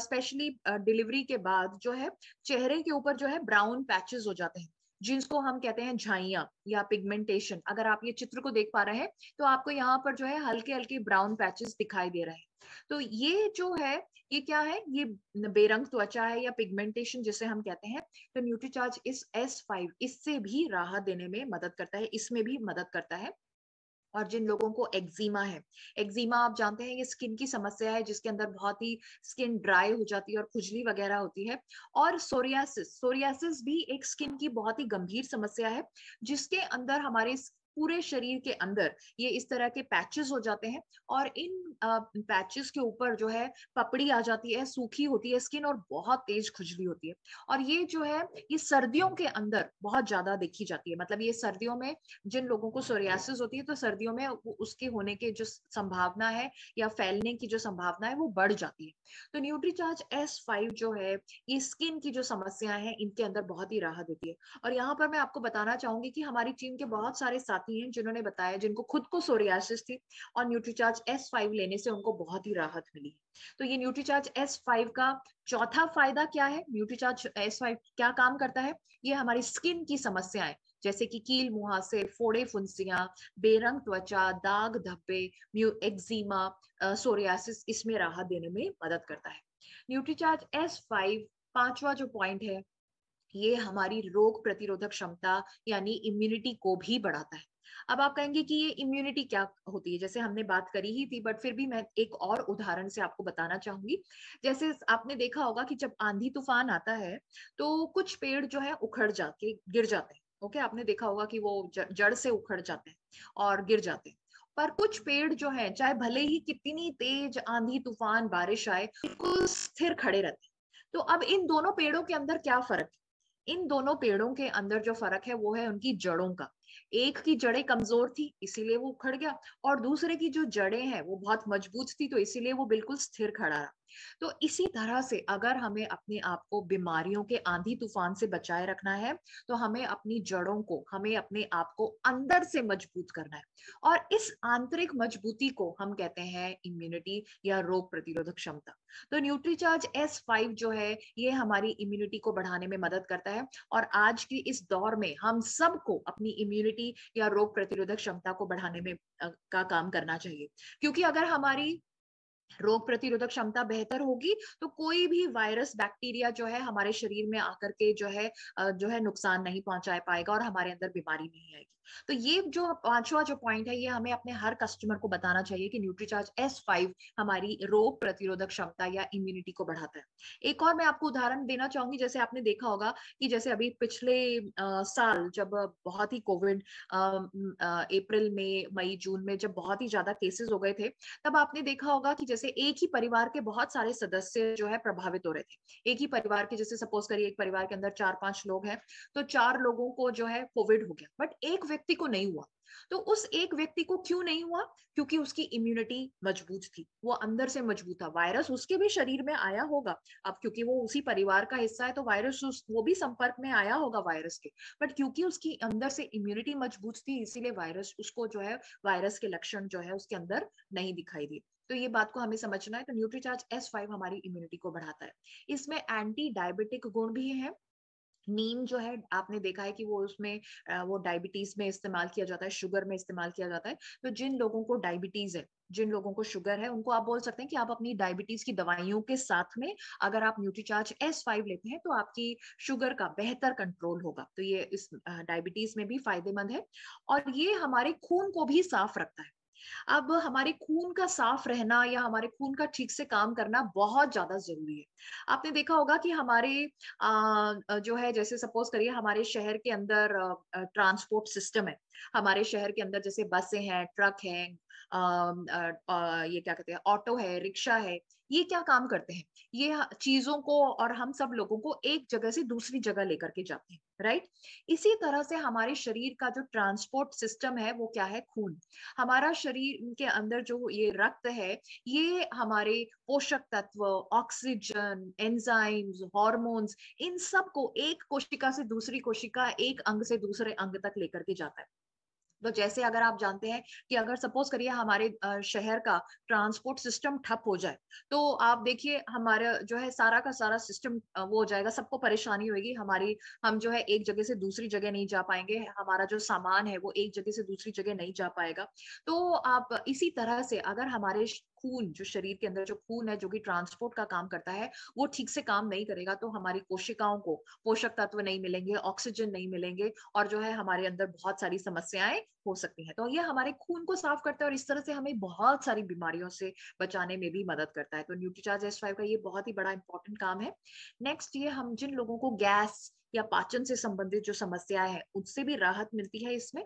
स्पेशली डिलीवरी के बाद जो है चेहरे के ऊपर जो है ब्राउन पैचेस हो जाते हैं जिनको हम कहते हैं झाइया या पिगमेंटेशन अगर आप ये चित्र को देख पा रहे हैं तो आपको यहाँ पर जो है हल्के हल्के ब्राउन पैचेस दिखाई दे रहे हैं तो ये जो है ये क्या है ये बेरंग त्वचा है या पिगमेंटेशन जिसे हम कहते हैं तो न्यूट्रीचार्ज इस एस फाइव इससे भी राहत देने में मदद करता है इसमें भी मदद करता है और जिन लोगों को एक्जिमा है एक्जिमा आप जानते हैं ये स्किन की समस्या है जिसके अंदर बहुत ही स्किन ड्राई हो जाती है और खुजली वगैरह होती है और सोरियासिस सोरियासिस भी एक स्किन की बहुत ही गंभीर समस्या है जिसके अंदर हमारे पूरे शरीर के अंदर ये इस तरह के पैचेस हो जाते हैं और इन पैचेस के ऊपर जो है पपड़ी आ जाती है सूखी होती है स्किन और बहुत तेज खुजली होती है और ये जो है ये सर्दियों के अंदर बहुत ज्यादा देखी जाती है मतलब ये सर्दियों में जिन लोगों को सोरियासिस होती है तो सर्दियों में उसके होने के जो संभावना है या फैलने की जो संभावना है वो बढ़ जाती है तो न्यूट्रीचार्ज एस फाइव जो है ये स्किन की जो समस्या है इनके अंदर बहुत ही राहत देती है और यहाँ पर मैं आपको बताना चाहूंगी कि हमारी टीम के बहुत सारे साथ आती हैं जिन्होंने बताया जिनको खुद को सोरियासिस थी और न्यूट्रीचार्ज एस फाइव लेने से उनको बहुत ही राहत मिली तो ये न्यूट्रीचार्ज एस फाइव का चौथा फायदा क्या है न्यूट्रीचार्ज एस फाइव क्या काम करता है ये हमारी स्किन की समस्याएं जैसे कि कील मुहासे फोड़े फुंसियां बेरंग त्वचा दाग धब्बे एक्जीमा सोरियासिस इसमें राहत देने में मदद करता है न्यूट्रीचार्ज एस फाइव पांचवा जो पॉइंट है ये हमारी रोग प्रतिरोधक क्षमता यानी इम्यूनिटी को भी बढ़ाता है अब आप कहेंगे कि ये इम्यूनिटी क्या होती है जैसे हमने बात करी ही थी बट फिर भी मैं एक और उदाहरण से आपको बताना चाहूंगी जैसे आपने देखा होगा कि जब आंधी तूफान आता है तो कुछ पेड़ जो है उखड़ जाके गिर जाते हैं ओके आपने देखा होगा कि वो जड़ से उखड़ जाते हैं और गिर जाते हैं पर कुछ पेड़ जो है चाहे भले ही कितनी तेज आंधी तूफान बारिश आए बिल्कुल स्थिर खड़े रहते हैं तो अब इन दोनों पेड़ों के अंदर क्या फर्क है इन दोनों पेड़ों के अंदर जो फर्क है वो है उनकी जड़ों का एक की जड़ें कमजोर थी इसीलिए वो उखड़ गया और दूसरे की जो जड़ें हैं वो बहुत मजबूत थी तो इसीलिए वो बिल्कुल स्थिर खड़ा रहा तो इसी तरह से अगर हमें अपने आप को बीमारियों के आंधी तूफान से बचाए रखना है तो हमें अपनी जड़ों को हमें अपने आप को अंदर से मजबूत करना है और इस आंतरिक मजबूती को हम कहते हैं इम्यूनिटी या रोग प्रतिरोधक क्षमता तो न्यूट्रीचार्ज एस फाइव जो है ये हमारी इम्यूनिटी को बढ़ाने में मदद करता है और आज के इस दौर में हम सबको अपनी इम्यूनिटी या रोग प्रतिरोधक क्षमता को बढ़ाने में का काम करना चाहिए क्योंकि अगर हमारी रोग प्रतिरोधक क्षमता बेहतर होगी तो कोई भी वायरस बैक्टीरिया जो है हमारे शरीर में आकर के जो है जो है नुकसान नहीं पहुंचा पाएगा और हमारे अंदर बीमारी नहीं आएगी तो ये जो पांचवा जो पॉइंट है ये हमें अपने हर कस्टमर को बताना चाहिए कि न्यूट्रीचार्ज एस फाइव हमारी रोग प्रतिरोधक क्षमता या इम्यूनिटी को बढ़ाता है एक और मैं आपको उदाहरण देना चाहूंगी जैसे आपने देखा होगा कि जैसे अभी पिछले आ, साल जब बहुत ही कोविड अप्रैल में मई जून में जब बहुत ही ज्यादा केसेस हो गए थे तब आपने देखा होगा कि जैसे जैसे एक ही परिवार के बहुत सारे सदस्य जो है प्रभावित हो रहे थे एक ही परिवार के जैसे सपोज करिए एक परिवार के अंदर चार पांच लोग हैं तो चार लोगों को जो है कोविड हो गया बट एक व्यक्ति को नहीं हुआ तो उस एक व्यक्ति को क्यों नहीं हुआ क्योंकि उसकी इम्यूनिटी मजबूत थी वो अंदर से मजबूत था वायरस उसके भी शरीर में आया होगा अब क्योंकि वो उसी परिवार का हिस्सा है तो वायरस वो भी संपर्क में आया होगा वायरस के बट क्योंकि उसकी अंदर से इम्यूनिटी मजबूत थी इसीलिए वायरस उसको जो है वायरस के लक्षण जो है उसके अंदर नहीं दिखाई दिए तो ये बात को हमें समझना है तो न्यूट्रीचार्ज एस फाइव हमारी इम्यूनिटी को बढ़ाता है इसमें एंटी डायबिटिक गुण भी है नीम जो है आपने देखा है कि वो उसमें वो डायबिटीज में इस्तेमाल किया जाता है शुगर में इस्तेमाल किया जाता है तो जिन लोगों को डायबिटीज है जिन लोगों को शुगर है उनको आप बोल सकते हैं कि आप अपनी डायबिटीज की दवाइयों के साथ में अगर आप न्यूट्रीचार्ज एस फाइव लेते हैं तो आपकी शुगर का बेहतर कंट्रोल होगा तो ये इस डायबिटीज में भी फायदेमंद है और ये हमारे खून को भी साफ रखता है अब हमारे खून का साफ रहना या हमारे खून का ठीक से काम करना बहुत ज्यादा जरूरी है आपने देखा होगा कि हमारे जो है जैसे सपोज करिए हमारे शहर के अंदर ट्रांसपोर्ट सिस्टम है हमारे शहर के अंदर जैसे बसें हैं ट्रक हैं ये क्या कहते हैं ऑटो है रिक्शा है ये क्या काम करते हैं ये चीजों को और हम सब लोगों को एक जगह से दूसरी जगह लेकर के जाते हैं राइट इसी तरह से हमारे शरीर का जो ट्रांसपोर्ट सिस्टम है वो क्या है खून हमारा शरीर के अंदर जो ये रक्त है ये हमारे पोषक तत्व ऑक्सीजन एंजाइम्स हॉर्मोन्स इन सब को एक कोशिका से दूसरी कोशिका एक अंग से दूसरे अंग तक लेकर के जाता है तो जैसे अगर आप जानते हैं कि अगर सपोज करिए हमारे शहर का ट्रांसपोर्ट सिस्टम ठप हो जाए तो आप देखिए हमारा जो है सारा का सारा सिस्टम वो हो जाएगा सबको परेशानी होगी हमारी हम जो है एक जगह से दूसरी जगह नहीं जा पाएंगे हमारा जो सामान है वो एक जगह से दूसरी जगह नहीं जा पाएगा तो आप इसी तरह से अगर हमारे खून जो शरीर के अंदर जो खून है जो कि ट्रांसपोर्ट का काम करता है वो ठीक से काम नहीं करेगा तो हमारी कोशिकाओं को पोषक तत्व नहीं मिलेंगे ऑक्सीजन नहीं मिलेंगे और जो है हमारे अंदर बहुत सारी समस्याएं हो सकती हैं तो ये हमारे खून को साफ करता है और इस तरह से हमें बहुत सारी बीमारियों से बचाने में भी मदद करता है तो न्यूट्रीचार्ज एस फाइव का ये बहुत ही बड़ा इंपॉर्टेंट काम है नेक्स्ट ये हम जिन लोगों को गैस या पाचन से संबंधित जो समस्या है उससे भी राहत मिलती है इसमें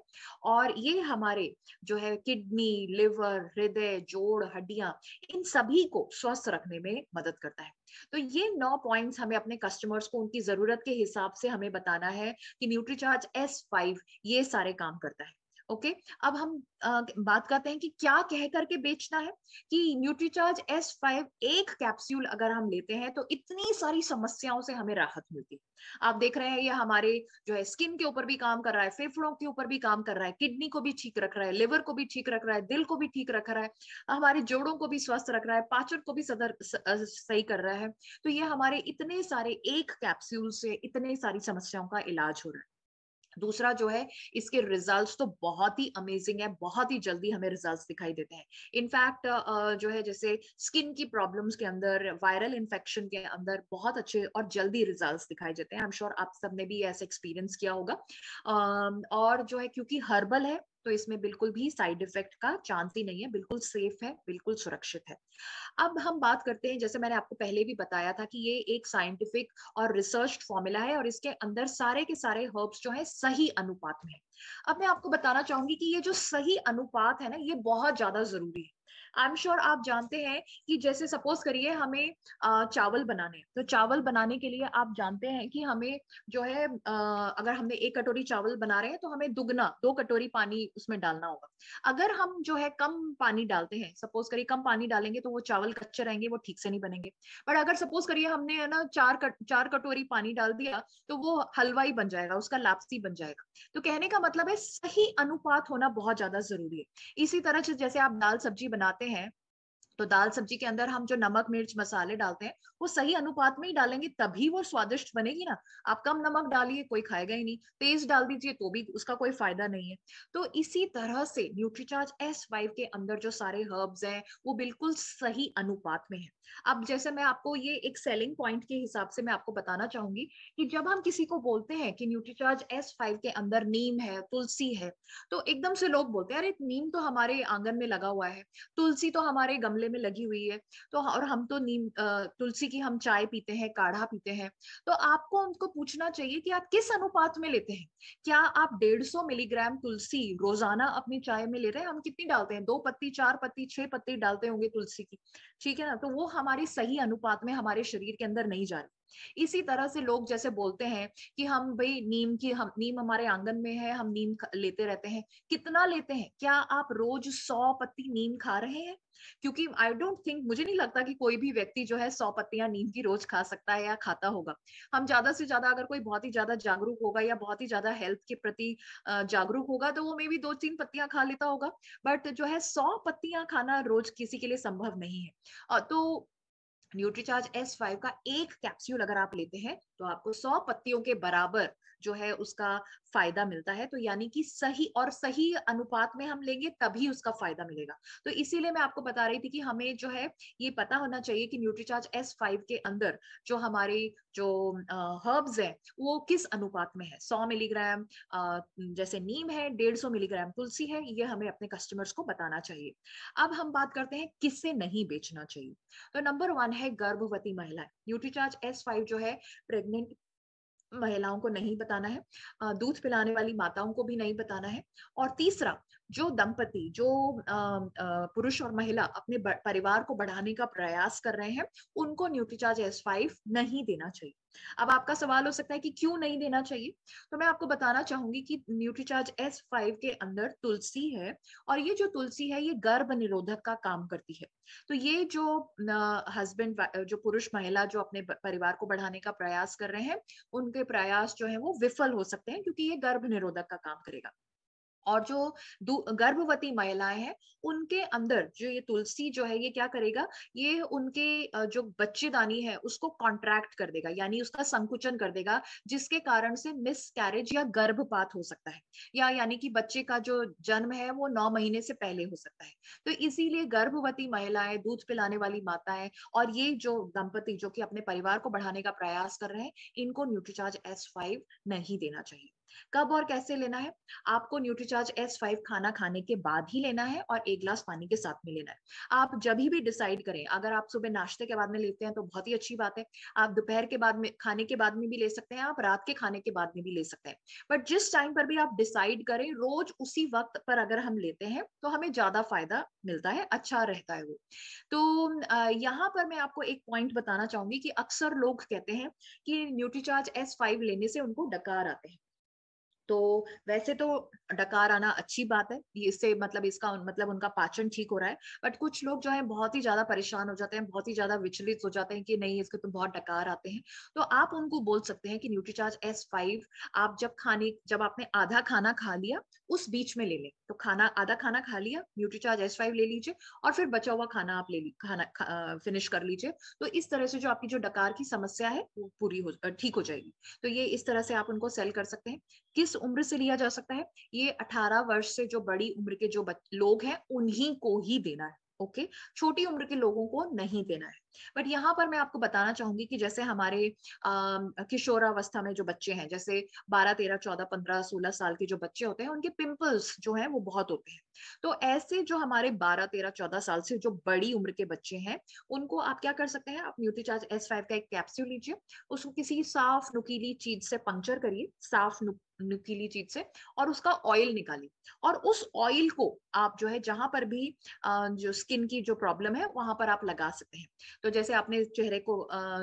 और ये हमारे जो है किडनी लिवर हृदय जोड़ हड्डियां इन सभी को स्वस्थ रखने में मदद करता है तो ये नौ पॉइंट्स हमें अपने कस्टमर्स को उनकी जरूरत के हिसाब से हमें बताना है कि न्यूट्रीचार्ज एस फाइव ये सारे काम करता है ओके okay? अब हम आ, बात करते हैं कि क्या कह करके बेचना है कि न्यूट्रीचार्ज एस फाइव एक कैप्सूल अगर हम लेते हैं तो इतनी सारी समस्याओं से हमें राहत मिलती है आप देख रहे हैं ये हमारे जो है स्किन के ऊपर भी काम कर रहा है फेफड़ों के ऊपर भी काम कर रहा है किडनी को भी ठीक रख रहा है लिवर को भी ठीक रख रहा है दिल को भी ठीक रख रहा है हमारे जोड़ों को भी स्वस्थ रख रहा है पाचन को भी सदर सही कर रहा है तो ये हमारे इतने सारे एक कैप्स्यूल से इतने सारी समस्याओं का इलाज हो रहा है दूसरा जो है इसके रिजल्ट्स तो बहुत ही अमेजिंग है बहुत ही जल्दी हमें रिजल्ट्स दिखाई देते हैं इनफैक्ट जो है जैसे स्किन की प्रॉब्लम्स के अंदर वायरल इन्फेक्शन के अंदर बहुत अच्छे और जल्दी रिजल्ट्स दिखाई देते हैं आई एम श्योर आप सबने भी ऐसा एक्सपीरियंस किया होगा और जो है क्योंकि हर्बल है तो इसमें बिल्कुल भी साइड इफेक्ट का चांस ही नहीं है बिल्कुल सेफ है बिल्कुल सुरक्षित है अब हम बात करते हैं जैसे मैंने आपको पहले भी बताया था कि ये एक साइंटिफिक और रिसर्च फॉर्मूला है और इसके अंदर सारे के सारे हर्ब्स जो है सही अनुपात में है अब मैं आपको बताना चाहूंगी कि ये जो सही अनुपात है ना ये बहुत ज्यादा जरूरी है आई एम श्योर आप जानते हैं कि जैसे सपोज करिए हमें चावल बनाने तो चावल बनाने के लिए आप जानते हैं कि हमें जो है अगर हमने एक कटोरी चावल बना रहे हैं तो हमें दुगना दो कटोरी पानी उसमें डालना होगा अगर हम जो है कम पानी डालते हैं सपोज करिए कम पानी डालेंगे तो वो चावल कच्चे रहेंगे वो ठीक से नहीं बनेंगे बट अगर सपोज करिए हमने है ना चार कट, चार कटोरी पानी डाल दिया तो वो हलवाई बन जाएगा उसका लापसी बन जाएगा तो कहने का मतलब है सही अनुपात होना बहुत ज्यादा जरूरी है इसी तरह से जैसे आप दाल सब्जी बनाते बनाते हैं तो दाल सब्जी के अंदर हम जो नमक मिर्च मसाले डालते हैं वो सही अनुपात में ही डालेंगे तभी वो स्वादिष्ट बनेगी ना आप कम नमक डालिए कोई खाएगा ही नहीं तेज डाल दीजिए तो भी उसका कोई फायदा नहीं है तो इसी तरह से न्यूट्रीचार्ज एस फाइव के अंदर जो सारे हर्ब्स हैं वो बिल्कुल सही अनुपात में है अब जैसे मैं आपको ये एक सेलिंग पॉइंट के हिसाब से मैं आपको बताना चाहूंगी कि जब हम किसी को बोलते हैं कि न्यूट्रीचार्ज एस फाइव के अंदर नीम है तुलसी है तो एकदम से लोग बोलते हैं अरे नीम तो हमारे आंगन में लगा हुआ है तुलसी तो हमारे गमले में लगी हुई है तो और हम तो नीम तुलसी की हम चाय पीते हैं काढ़ा पीते हैं तो आपको उनको पूछना चाहिए कि आप किस अनुपात में लेते हैं क्या आप डेढ़ सौ मिलीग्राम तुलसी रोजाना अपनी चाय में ले रहे हैं हम कितनी डालते हैं दो पत्ती चार पत्ती छह पत्ती डालते होंगे तुलसी की ठीक है ना तो वो हमारी सही अनुपात में हमारे शरीर के अंदर नहीं जा रही इसी तरह से लोग जैसे बोलते हैं कि हम भाई नीम की हम नीम हमारे आंगन में है हम नीम लेते रहते हैं कितना लेते हैं क्या आप रोज सौ पत्ती नीम खा रहे हैं क्योंकि आई डोंट थिंक मुझे नहीं लगता कि कोई भी व्यक्ति जो है सौ पत्तियां नीम की रोज खा सकता है या खाता होगा हम ज्यादा से ज्यादा अगर कोई बहुत ही ज्यादा जागरूक होगा या बहुत ही ज्यादा हेल्थ के प्रति जागरूक होगा तो वो मे बी दो तीन पत्तियां खा लेता होगा बट जो है सौ पत्तियां खाना रोज किसी के लिए संभव नहीं है तो न्यूट्रीचार्ज एस फाइव का एक कैप्स्यूल अगर आप लेते हैं तो आपको सौ पत्तियों के बराबर जो है उसका फायदा मिलता है तो यानी कि सही और सही अनुपात में हम लेंगे तभी उसका फायदा मिलेगा तो इसीलिए मैं आपको बता रही थी कि हमें जो है ये पता होना चाहिए कि न्यूट्रीचार्ज एस फाइव के अंदर जो हमारे जो हर्ब्स हैं वो किस अनुपात में है सौ मिलीग्राम जैसे नीम है डेढ़ सौ मिलीग्राम तुलसी है ये हमें अपने कस्टमर्स को बताना चाहिए अब हम बात करते हैं किससे नहीं बेचना चाहिए तो नंबर वन है गर्भवती महिलाएं न्यूट्रीचार्ज एस फाइव जो है प्रेग्नेंट महिलाओं को नहीं बताना है दूध पिलाने वाली माताओं को भी नहीं बताना है और तीसरा जो दंपति जो पुरुष और महिला अपने परिवार को बढ़ाने का प्रयास कर रहे हैं उनको न्यूट्रीचार्ज एस फाइव नहीं देना चाहिए अब आपका सवाल हो सकता है कि क्यों नहीं देना चाहिए तो मैं आपको बताना चाहूंगी कि न्यूट्रीचार्ज एस फाइव के अंदर तुलसी है और ये जो तुलसी है ये गर्भ निरोधक का काम करती है तो ये जो हस्बैंड जो पुरुष महिला जो अपने परिवार को बढ़ाने का प्रयास कर रहे हैं उनके प्रयास जो है वो विफल हो सकते हैं क्योंकि ये गर्भ निरोधक का काम करेगा और जो गर्भवती महिलाएं हैं उनके अंदर जो ये तुलसी जो है ये क्या करेगा ये उनके जो बच्चेदानी है उसको कॉन्ट्रैक्ट कर देगा यानी उसका संकुचन कर देगा जिसके कारण से मिस कैरेज या गर्भपात हो सकता है या यानी कि बच्चे का जो जन्म है वो नौ महीने से पहले हो सकता है तो इसीलिए गर्भवती महिलाएं दूध पिलाने वाली माताएं और ये जो दंपति जो कि अपने परिवार को बढ़ाने का प्रयास कर रहे हैं इनको न्यूट्रीचार्ज एस फाइव नहीं देना चाहिए कब और कैसे लेना है आपको न्यूट्रीचार्ज एस फाइव खाना खाने के बाद ही लेना है और एक ग्लास पानी के साथ में लेना है आप जब भी डिसाइड करें अगर आप सुबह नाश्ते के बाद में लेते हैं तो बहुत ही अच्छी बात है आप दोपहर के बाद में खाने के बाद में भी ले सकते हैं आप रात के खाने के बाद में भी ले सकते हैं बट जिस टाइम पर भी आप डिसाइड करें रोज उसी वक्त पर अगर हम लेते हैं तो हमें ज्यादा फायदा मिलता है अच्छा रहता है वो तो यहाँ पर मैं आपको एक पॉइंट बताना चाहूंगी कि अक्सर लोग कहते हैं कि न्यूट्रीचार्ज एस फाइव लेने से उनको डकार आते हैं तो वैसे तो डकार आना अच्छी बात है इससे मतलब इसका मतलब उनका पाचन ठीक हो रहा है बट कुछ लोग जो है बहुत ही ज्यादा परेशान हो जाते हैं बहुत ही ज्यादा विचलित हो जाते हैं कि नहीं इसके तो बहुत डकार आते हैं तो आप उनको बोल सकते हैं कि न्यूट्रीचार्ज एस फाइव आप जब खाने जब आपने आधा खाना खा लिया उस बीच में ले लें तो खाना आधा खाना खा लिया न्यूट्री चार्ज एस फाइव ले लीजिए और फिर बचा हुआ खाना आप ले ली खाना खा, फिनिश कर लीजिए तो इस तरह से जो आपकी जो डकार की समस्या है वो पूरी हो ठीक हो जाएगी तो ये इस तरह से आप उनको सेल कर सकते हैं किस उम्र से लिया जा सकता है ये अठारह वर्ष से जो बड़ी उम्र के जो लोग हैं उन्हीं को ही देना है ओके छोटी उम्र के लोगों को नहीं देना है बट यहाँ पर मैं आपको बताना चाहूंगी कि जैसे हमारे किशोरावस्था में जो बच्चे हैं जैसे बारह तेरह चौदह पंद्रह सोलह साल के जो बच्चे होते हैं उनके पिंपल्स जो हैं वो बहुत होते हैं तो ऐसे जो हमारे बारह तेरह चौदह साल से जो बड़ी उम्र के बच्चे हैं उनको आप क्या कर सकते हैं आप न्यूट्रीचार्ज एस फाइव का एक कैप्स्यूल लीजिए उसको किसी साफ नुकीली चीज से पंक्चर करिए साफ नु, नुकीली चीज से और उसका ऑयल निकालिए और उस ऑयल को आप जो है जहां पर भी जो स्किन की जो प्रॉब्लम है वहां पर आप लगा सकते हैं तो जैसे आपने चेहरे को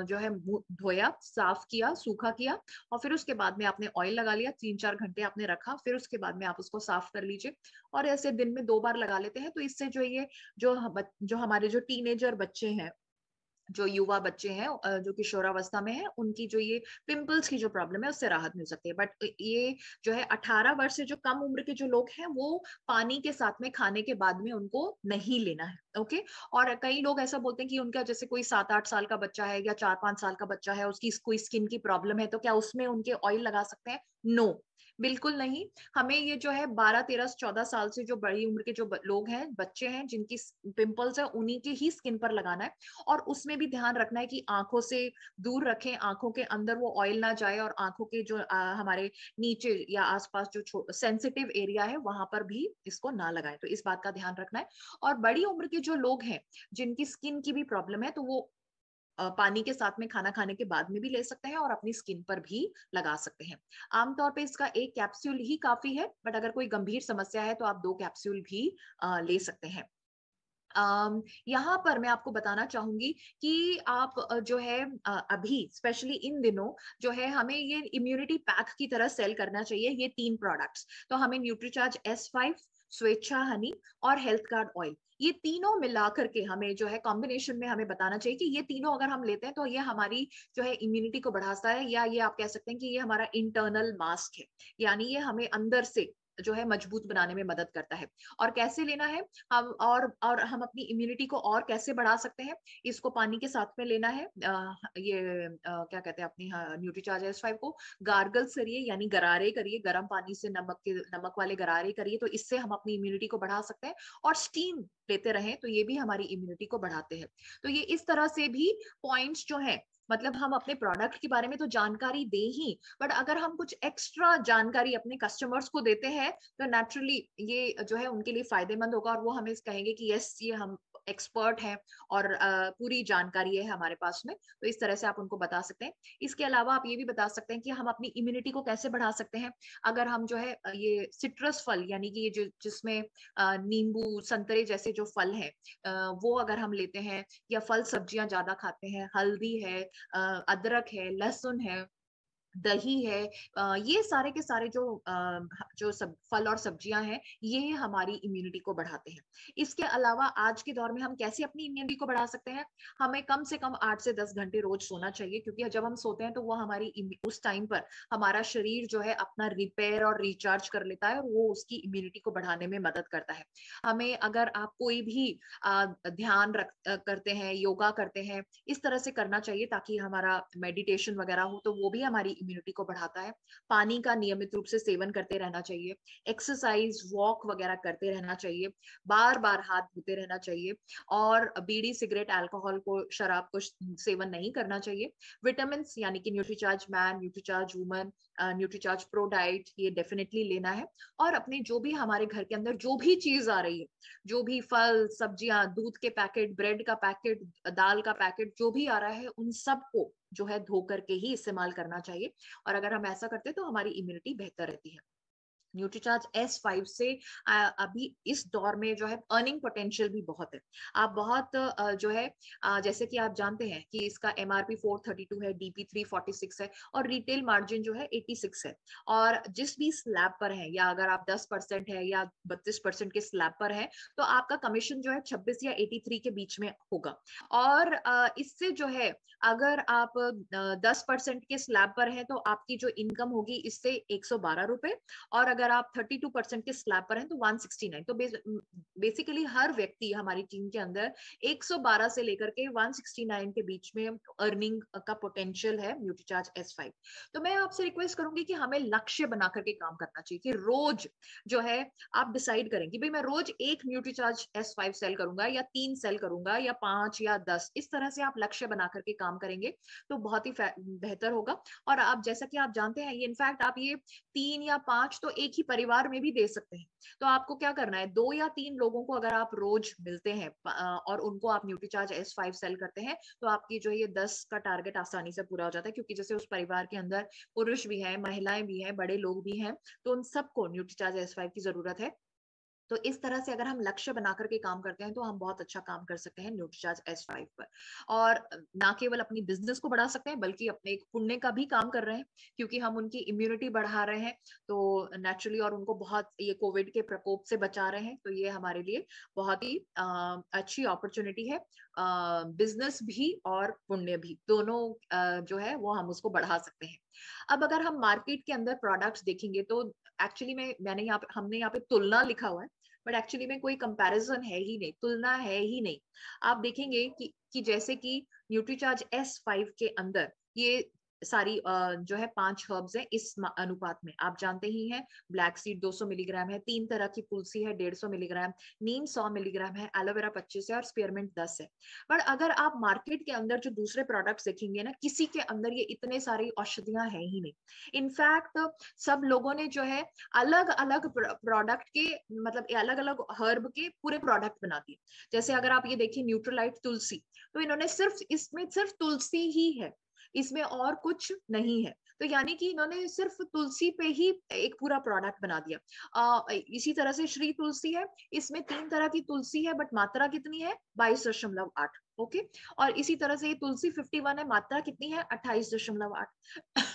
जो है धोया साफ किया सूखा किया और फिर उसके बाद में आपने ऑयल लगा लिया तीन चार घंटे आपने रखा फिर उसके बाद में आप उसको साफ कर लीजिए और ऐसे दिन में दो बार लगा लेते हैं तो इससे जो ये जो जो हमारे जो टीनेजर बच्चे हैं जो युवा बच्चे हैं जो किशोरावस्था में है उनकी जो ये पिंपल्स की जो प्रॉब्लम है उससे राहत मिल सकती है बट ये जो है अठारह वर्ष से जो कम उम्र के जो लोग हैं वो पानी के साथ में खाने के बाद में उनको नहीं लेना है ओके और कई लोग ऐसा बोलते हैं कि उनका जैसे कोई सात आठ साल का बच्चा है या चार पांच साल का बच्चा है उसकी कोई स्किन की प्रॉब्लम है तो क्या उसमें उनके ऑयल लगा सकते हैं नो बिल्कुल नहीं हमें ये जो है बारह तेरह चौदह साल से जो बड़ी उम्र के जो लोग हैं बच्चे हैं जिनकी पिंपल्स है उन्हीं के ही स्किन पर लगाना है और उसमें भी ध्यान रखना है कि आंखों से दूर रखें आंखों के अंदर वो ऑयल ना जाए और आंखों के जो आ, हमारे नीचे या आसपास जो सेंसिटिव एरिया है वहां पर भी इसको ना लगाए तो इस बात का ध्यान रखना है और बड़ी उम्र के जो लोग हैं जिनकी स्किन की भी प्रॉब्लम है तो वो पानी के साथ में खाना खाने के बाद में भी ले सकते हैं और अपनी स्किन पर भी लगा सकते हैं आमतौर पे इसका एक कैप्सूल ही काफी है बट अगर कोई गंभीर समस्या है तो आप दो कैप्सूल भी ले सकते हैं यहाँ पर मैं आपको बताना चाहूंगी कि आप जो है अभी स्पेशली इन दिनों जो है हमें ये इम्यूनिटी पैक की तरह सेल करना चाहिए ये तीन प्रोडक्ट्स तो हमें न्यूट्रीचार्ज एस फाइव स्वेच्छा हनी और हेल्थ गार्ड ऑयल ये तीनों मिला करके हमें जो है कॉम्बिनेशन में हमें बताना चाहिए कि ये तीनों अगर हम लेते हैं तो ये हमारी जो है इम्यूनिटी को बढ़ाता है या ये आप कह सकते हैं कि ये हमारा इंटरनल मास्क है यानी ये हमें अंदर से जो है मजबूत बनाने में मदद करता है और कैसे लेना है हम और और हम अपनी इम्यूनिटी को और कैसे बढ़ा सकते हैं इसको पानी के साथ में लेना है आ, ये आ, क्या कहते हैं अपनी हाँ, न्यूट्रीचार्ज एस फाइव को गार्गल करिए यानी गरारे करिए गर्म पानी से नमक के नमक वाले गरारे करिए तो इससे हम अपनी इम्यूनिटी को बढ़ा सकते हैं और स्टीम लेते रहें तो ये भी हमारी इम्यूनिटी को बढ़ाते हैं तो ये इस तरह से भी पॉइंट्स जो है मतलब हम अपने प्रोडक्ट के बारे में तो जानकारी दे ही बट अगर हम कुछ एक्स्ट्रा जानकारी अपने कस्टमर्स को देते हैं तो नेचुरली ये जो है उनके लिए फायदेमंद होगा और वो हमें कहेंगे कि यस ये हम एक्सपर्ट हैं और पूरी जानकारी है हमारे पास में तो इस तरह से आप उनको बता सकते हैं इसके अलावा आप ये भी बता सकते हैं कि हम अपनी इम्यूनिटी को कैसे बढ़ा सकते हैं अगर हम जो है ये सिट्रस फल यानी कि ये जो जिसमें नींबू संतरे जैसे जो फल है वो अगर हम लेते हैं या फल सब्जियां ज्यादा खाते हैं हल्दी है अदरक है लहसुन है दही है ये सारे के सारे जो जो सब फल और सब्जियां हैं ये हमारी इम्यूनिटी को बढ़ाते हैं इसके अलावा आज के दौर में हम कैसे अपनी इम्यूनिटी को बढ़ा सकते हैं हमें कम से कम आठ से दस घंटे रोज सोना चाहिए क्योंकि जब हम सोते हैं तो वो हमारी उस टाइम पर हमारा शरीर जो है अपना रिपेयर और रिचार्ज कर लेता है और वो उसकी इम्यूनिटी को बढ़ाने में मदद करता है हमें अगर आप कोई भी ध्यान रख करते हैं योगा करते हैं इस तरह से करना चाहिए ताकि हमारा मेडिटेशन वगैरह हो तो वो भी हमारी इम्यूनिटी को बढ़ाता है पानी का नियमित रूप से सेवन करते रहना चाहिए एक्सरसाइज वॉक वगैरह करते रहना चाहिए बार बार हाथ धोते रहना चाहिए और बीड़ी सिगरेट अल्कोहल को शराब को सेवन नहीं करना चाहिए विटामिन यानी कि Nutricharge man Nutricharge woman Nutricharge pro diet ये डेफिनेटली लेना है और अपने जो भी हमारे घर के अंदर जो भी चीज आ रही है जो भी फल सब्जियां दूध के पैकेट ब्रेड का पैकेट दाल का पैकेट जो भी आ रहा है उन सबको जो है धो करके ही इस्तेमाल करना चाहिए और अगर हम ऐसा करते तो हमारी इम्यूनिटी बेहतर रहती है न्यूट्रीचार्ज एस फाइव से अभी इस दौर में जो है अर्निंग पोटेंशियल भी बहुत है आप बहुत जो है जैसे कि आप जानते हैं कि इसका M R P four thirty two है पी थ्री फोर्टी सिक्स है और रिटेल मार्जिन जो है एटी सिक्स है और जिस भी स्लैब पर है या अगर आप दस परसेंट है या बत्तीस परसेंट के स्लैब पर है तो आपका कमीशन जो है छब्बीस या एटी थ्री के बीच में होगा और इससे जो है अगर आप दस परसेंट के स्लैब पर है तो आपकी जो इनकम होगी इससे एक सौ बारह रुपए और अगर अगर आप 32 परसेंट के स्लैब पर हैं तो 169 तो बेस, बेसिकली हर व्यक्ति हमारी टीम के अंदर 112 से लेकर के 169 के बीच में अर्निंग का पोटेंशियल है म्यूटीचार्ज एस फाइव तो मैं आपसे रिक्वेस्ट करूंगी कि हमें लक्ष्य बना करके काम करना चाहिए कि रोज जो है आप डिसाइड करें कि भाई मैं रोज एक न्यूट्रीचार्ज एस फाइव सेल करूंगा या तीन सेल करूंगा या पांच या दस इस तरह से आप लक्ष्य बना करके काम करेंगे तो बहुत ही बेहतर होगा और आप जैसा कि आप जानते हैं ये इनफैक्ट आप ये तीन या पांच तो एक एक ही परिवार में भी दे सकते हैं तो आपको क्या करना है दो या तीन लोगों को अगर आप रोज मिलते हैं और उनको आप न्यूट्रीचार्ज एस फाइव सेल करते हैं तो आपकी जो ये दस का टारगेट आसानी से पूरा हो जाता है क्योंकि जैसे उस परिवार के अंदर पुरुष भी है महिलाएं भी हैं बड़े लोग भी हैं तो उन सबको न्यूट्रीचार्ज एस फाइव की जरूरत है तो इस तरह से अगर हम लक्ष्य बना करके काम करते हैं तो हम बहुत अच्छा काम कर सकते हैं न्यूट्रीचार्ज एस फाइव पर और ना केवल अपनी बिजनेस को बढ़ा सकते हैं बल्कि अपने एक पुण्य का भी काम कर रहे हैं क्योंकि हम उनकी इम्यूनिटी बढ़ा रहे हैं तो नेचुरली और उनको बहुत ये कोविड के प्रकोप से बचा रहे हैं तो ये हमारे लिए बहुत ही आ, अच्छी अपॉर्चुनिटी है बिजनेस भी और पुण्य भी दोनों आ, जो है वो हम उसको बढ़ा सकते हैं अब अगर हम मार्केट के अंदर प्रोडक्ट्स देखेंगे तो एक्चुअली मैं मैंने यहाँ पे हमने यहाँ पे तुलना लिखा हुआ है बट एक्चुअली में कोई कंपैरिजन है ही नहीं तुलना है ही नहीं आप देखेंगे कि कि जैसे कि न्यूट्रीचार्ज एस फाइव के अंदर ये सारी जो है पांच हर्ब्स हैं इस अनुपात में आप जानते ही हैं ब्लैक सीड 200 मिलीग्राम है तीन तरह की तुलसी है 150 मिलीग्राम नीम 100 मिलीग्राम है एलोवेरा 25 है और स्पेयरमेंट 10 है बट अगर आप मार्केट के अंदर जो दूसरे प्रोडक्ट्स देखेंगे ना किसी के अंदर ये इतने सारी औषधियां हैं ही नहीं इनफैक्ट सब लोगों ने जो है अलग अलग प्रोडक्ट के मतलब अलग अलग हर्ब के पूरे प्रोडक्ट बना दिए जैसे अगर आप ये देखिए न्यूट्रोलाइट तुलसी तो इन्होंने सिर्फ इसमें सिर्फ तुलसी ही है इसमें और कुछ नहीं है तो यानी कि इन्होंने सिर्फ तुलसी पे ही एक पूरा प्रोडक्ट बना दिया आ, इसी तरह से श्री तुलसी है इसमें तीन तरह की तुलसी है बट मात्रा कितनी है बाईस दशमलव आठ ओके और इसी तरह से ये तुलसी फिफ्टी वन है मात्रा कितनी है अट्ठाईस दशमलव आठ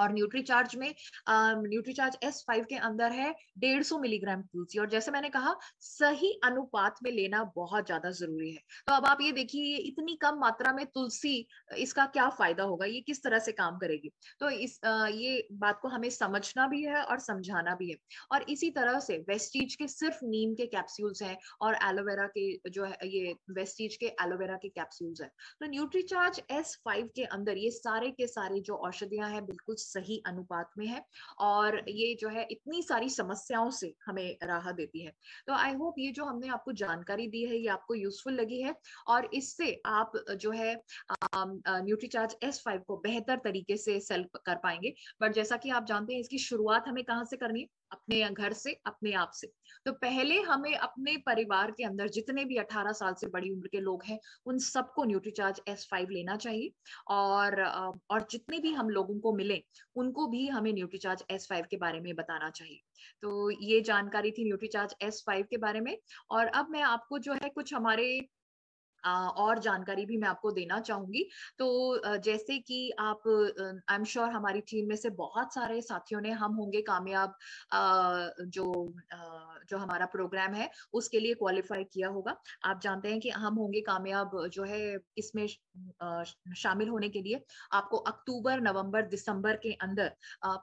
और न्यूट्री चार्ज में न्यूट्री चार्ज एस फाइव के अंदर है डेढ़ सौ मिलीग्राम तुलसी और जैसे मैंने कहा सही अनुपात में लेना बहुत ज्यादा जरूरी है तो अब आप ये देखिए इतनी कम मात्रा में तुलसी इसका क्या फायदा होगा ये किस तरह से काम करेगी तो इस आ, ये बात को हमें समझना भी है और समझाना भी है और इसी तरह से वेस्टीज के सिर्फ नीम के कैप्सूल्स हैं और एलोवेरा के जो है ये वेस्टीज के एलोवेरा के कैप्सूल्स हैं तो न्यूट्रीचार्ज एस फाइव के अंदर ये सारे के सारे जो औषधियां हैं बिल्कुल सही अनुपात में है और ये जो है इतनी सारी समस्याओं से हमें राहत देती है तो आई होप ये जो हमने आपको जानकारी दी है ये आपको यूजफुल लगी है और इससे आप जो है न्यूट्रीचार्ज एस फाइव को बेहतर तरीके से सेल कर पाएंगे बट जैसा कि आप जानते हैं इसकी शुरुआत हमें कहाँ से करनी है अपने घर से अपने आप से तो पहले हमें अपने परिवार के अंदर जितने भी 18 साल से बड़ी उम्र के लोग हैं उन सबको न्यूट्रीचार्ज एस फाइव लेना चाहिए और और जितने भी हम लोगों को मिले उनको भी हमें न्यूट्रीचार्ज एस फाइव के बारे में बताना चाहिए तो ये जानकारी थी न्यूट्रीचार्ज एस फाइव के बारे में और अब मैं आपको जो है कुछ हमारे और जानकारी भी मैं आपको देना चाहूंगी तो जैसे कि आप आई एम श्योर हमारी टीम में से बहुत सारे साथियों ने हम होंगे कामयाब जो जो हमारा प्रोग्राम है उसके लिए क्वालिफाई किया होगा आप जानते हैं कि हम होंगे कामयाब जो है इसमें शामिल होने के लिए आपको अक्टूबर नवंबर दिसंबर के अंदर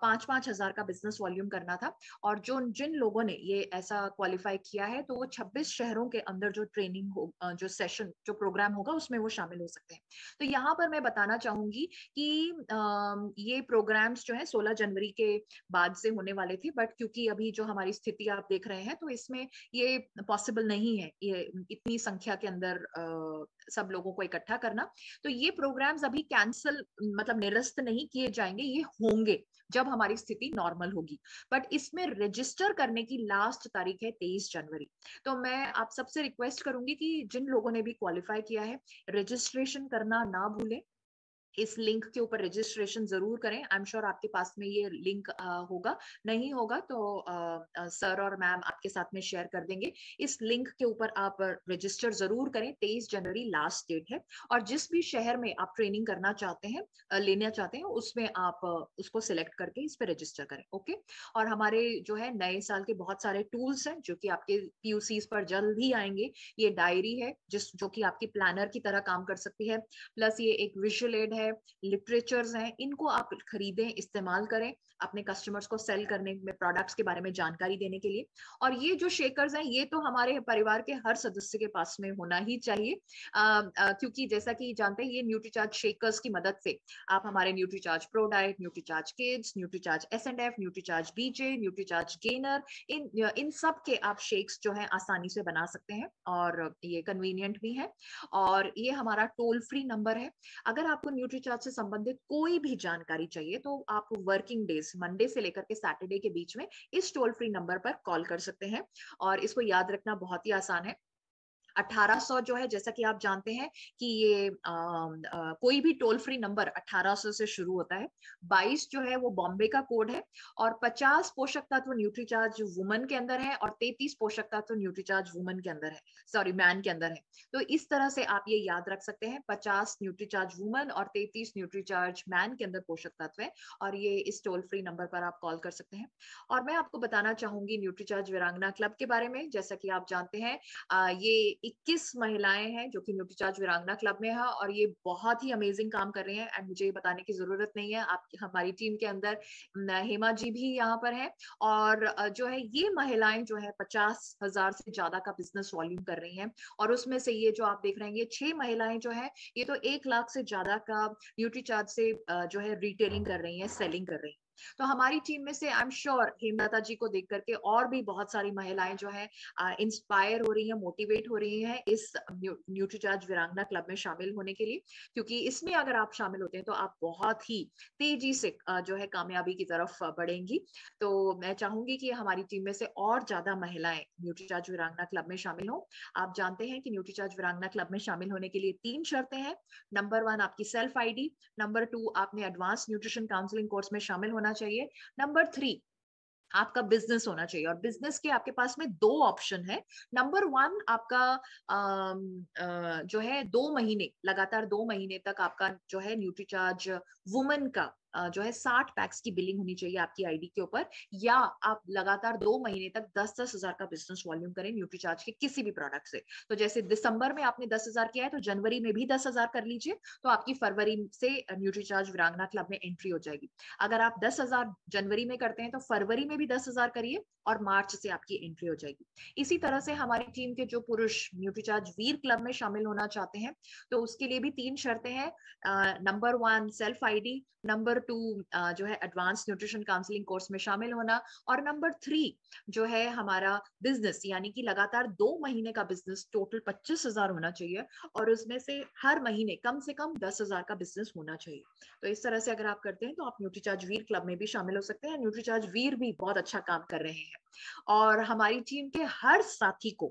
पांच पांच हजार का बिजनेस वॉल्यूम करना था और जो जिन लोगों ने ये ऐसा क्वालिफाई किया है तो वो छब्बीस शहरों के अंदर जो ट्रेनिंग हो जो सेशन जो जो प्रोग्राम होगा उसमें वो शामिल हो सकते हैं तो यहाँ पर मैं बताना चाहूंगी कि ये प्रोग्राम्स जो है सोलह जनवरी के बाद से होने वाले थे बट क्योंकि अभी जो हमारी स्थिति आप देख रहे हैं तो इसमें ये पॉसिबल नहीं है ये इतनी संख्या के अंदर सब लोगों को इकट्ठा करना तो ये प्रोग्राम्स अभी कैंसिल मतलब निरस्त नहीं किए जाएंगे ये होंगे जब हमारी स्थिति नॉर्मल होगी बट इसमें रजिस्टर करने की लास्ट तारीख है तेईस जनवरी तो मैं आप सबसे रिक्वेस्ट करूंगी कि जिन लोगों ने भी क्वालिफाई किया है रजिस्ट्रेशन करना ना भूलें इस लिंक के ऊपर रजिस्ट्रेशन जरूर करें आई एम श्योर आपके पास में ये लिंक होगा नहीं होगा तो सर और मैम आपके साथ में शेयर कर देंगे इस लिंक के ऊपर आप रजिस्टर जरूर करें तेईस जनवरी लास्ट डेट है और जिस भी शहर में आप ट्रेनिंग करना चाहते हैं लेना चाहते हैं उसमें आप उसको सिलेक्ट करके इस पर रजिस्टर करें ओके और हमारे जो है नए साल के बहुत सारे टूल्स हैं जो कि आपके पी पर जल्द ही आएंगे ये डायरी है जिस जो कि आपकी प्लानर की तरह काम कर सकती है प्लस ये एक विजुअल एड है है लिटरेचर्स हैं इनको आप खरीदें इस्तेमाल करें अपने कस्टमर्स को सेल करने में प्रोडक्ट्स के बारे में जानकारी देने के लिए और ये जो शेकर्स हैं ये तो हमारे परिवार के हर सदस्य के पास में होना ही चाहिए क्योंकि जैसा कि जानते हैं ये न्यूट्रीचार्ज शेकर्स की मदद से आप हमारे न्यूट्रीचार्ज प्रोडाइट Nutricharge kids Nutricharge S and F Nutricharge BJ Nutricharge gainer इन इन सब के आप शेक्स जो है आसानी से बना सकते हैं और ये कन्वीनियंट भी है और ये हमारा टोल फ्री नंबर है अगर आपको न्यूट्री न्यूट्री से संबंधित कोई भी जानकारी चाहिए तो आप वर्किंग डेज मंडे से लेकर के सैटरडे के बीच में इस टोल फ्री नंबर पर कॉल कर सकते हैं और इसको याद रखना बहुत ही आसान है 1800 जो है जैसा कि आप जानते हैं कि ये आ, आ, कोई भी टोल फ्री नंबर 1800 से शुरू होता है 22 जो है वो बॉम्बे का कोड है और 50 पोषक तत्व न्यूट्रीचार्ज वुमन के अंदर है और 33 पोषक तत्व न्यूट्रीचार्ज वुमन के अंदर है सॉरी मैन के अंदर है तो इस तरह से आप ये याद रख सकते हैं पचास न्यूट्रीचार्ज वुमन और तैतीस न्यूट्रीचार्ज मैन के अंदर पोषक तत्व है और ये इस टोल फ्री नंबर पर आप कॉल कर सकते हैं और मैं आपको बताना चाहूंगी न्यूट्रीचार्ज वीरांगना क्लब के बारे में जैसा कि आप जानते हैं ये 21 महिलाएं हैं जो कि चार्ज वीरांगना क्लब में है और ये बहुत ही अमेजिंग काम कर रहे हैं एंड मुझे ये बताने की जरूरत नहीं है आप हमारी टीम के अंदर हेमा जी भी यहाँ पर है और जो है ये महिलाएं जो है पचास हजार से ज्यादा का बिजनेस वॉल्यूम कर रही हैं और उसमें से ये जो आप देख रहे हैं ये छह महिलाएं जो है ये तो एक लाख से ज्यादा का चार्ज से जो है रिटेलिंग कर रही है सेलिंग कर रही है तो हमारी टीम में से I am sure Hemlata ji को देख करके और भी बहुत सारी महिलाएं जो है इंस्पायर हो रही है मोटिवेट हो रही है इस न्यूट्रीचार्ज वीरांगना क्लब में शामिल होने के लिए क्योंकि इसमें अगर आप शामिल होते हैं तो आप बहुत ही तेजी से जो है कामयाबी की तरफ बढ़ेंगी तो मैं चाहूंगी कि हमारी टीम में से और ज्यादा महिलाएं न्यूट्रीचार्ज वीरांगना क्लब में शामिल हो आप जानते हैं कि न्यूट्रीचार्ज वीरांगना क्लब में शामिल होने के लिए तीन शर्तें हैं नंबर वन आपकी सेल्फ आईडी नंबर टू आपने एडवांस न्यूट्रिशन काउंसलिंग कोर्स में शामिल होना होना चाहिए नंबर थ्री आपका बिजनेस होना चाहिए और बिजनेस के आपके पास में दो ऑप्शन है नंबर वन आपका आ, आ, जो है दो महीने लगातार दो महीने तक आपका जो है न्यूट्रीचार्ज वुमेन का जो है साठ पैक्स की बिलिंग होनी चाहिए आपकी आईडी के ऊपर या आप लगातार दो महीने तक दस दस हजार का बिजनेस वॉल्यूम करें न्यूट्री चार्ज के किसी भी प्रोडक्ट से तो जैसे दिसंबर में आपने दस हजार किया है तो जनवरी में भी दस हजार कर लीजिए तो आपकी फरवरी से न्यूट्री चार्ज वीरांगना क्लब में एंट्री हो जाएगी अगर आप दस हजार जनवरी में करते हैं तो फरवरी में भी दस हजार करिए और मार्च से आपकी एंट्री हो जाएगी इसी तरह से हमारी टीम के जो पुरुष न्यूट्रीचार्ज वीर क्लब में शामिल होना चाहते हैं तो उसके लिए भी तीन शर्तें हैं number one self ID number two जो है एडवांस न्यूट्रिशन काउंसलिंग कोर्स में शामिल होना और नंबर थ्री जो है हमारा बिजनेस यानी कि लगातार दो महीने का बिजनेस टोटल पच्चीस हजार होना चाहिए और उसमें से हर महीने कम से कम दस हजार का बिजनेस होना चाहिए तो इस तरह से अगर आप करते हैं तो आप न्यूट्रीचार्ज वीर क्लब में भी शामिल हो सकते हैं न्यूट्रीचार्ज वीर भी बहुत अच्छा काम कर रहे हैं और हमारी टीम के हर साथी को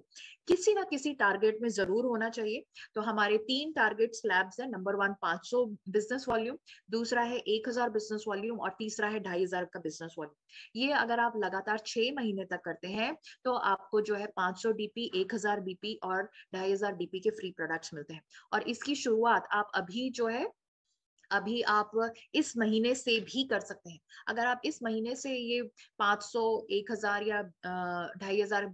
किसी ना किसी टारगेट में जरूर होना चाहिए तो हमारे तीन टारगेट स्लैब्स है नंबर वन सौ बिजनेस वॉल्यूम दूसरा है एक हजार बिजनेस वॉल्यूम और तीसरा है ढाई हजार का बिजनेस वॉल्यूम ये अगर आप लगातार छह महीने तक करते हैं तो आपको जो है पांच सौ डीपी एक हजार बीपी और ढाई हजार डीपी के फ्री प्रोडक्ट्स मिलते हैं और इसकी शुरुआत आप अभी जो है अभी आप इस महीने से भी कर सकते हैं अगर आप इस महीने से ये 500 1000 या ढाई हजार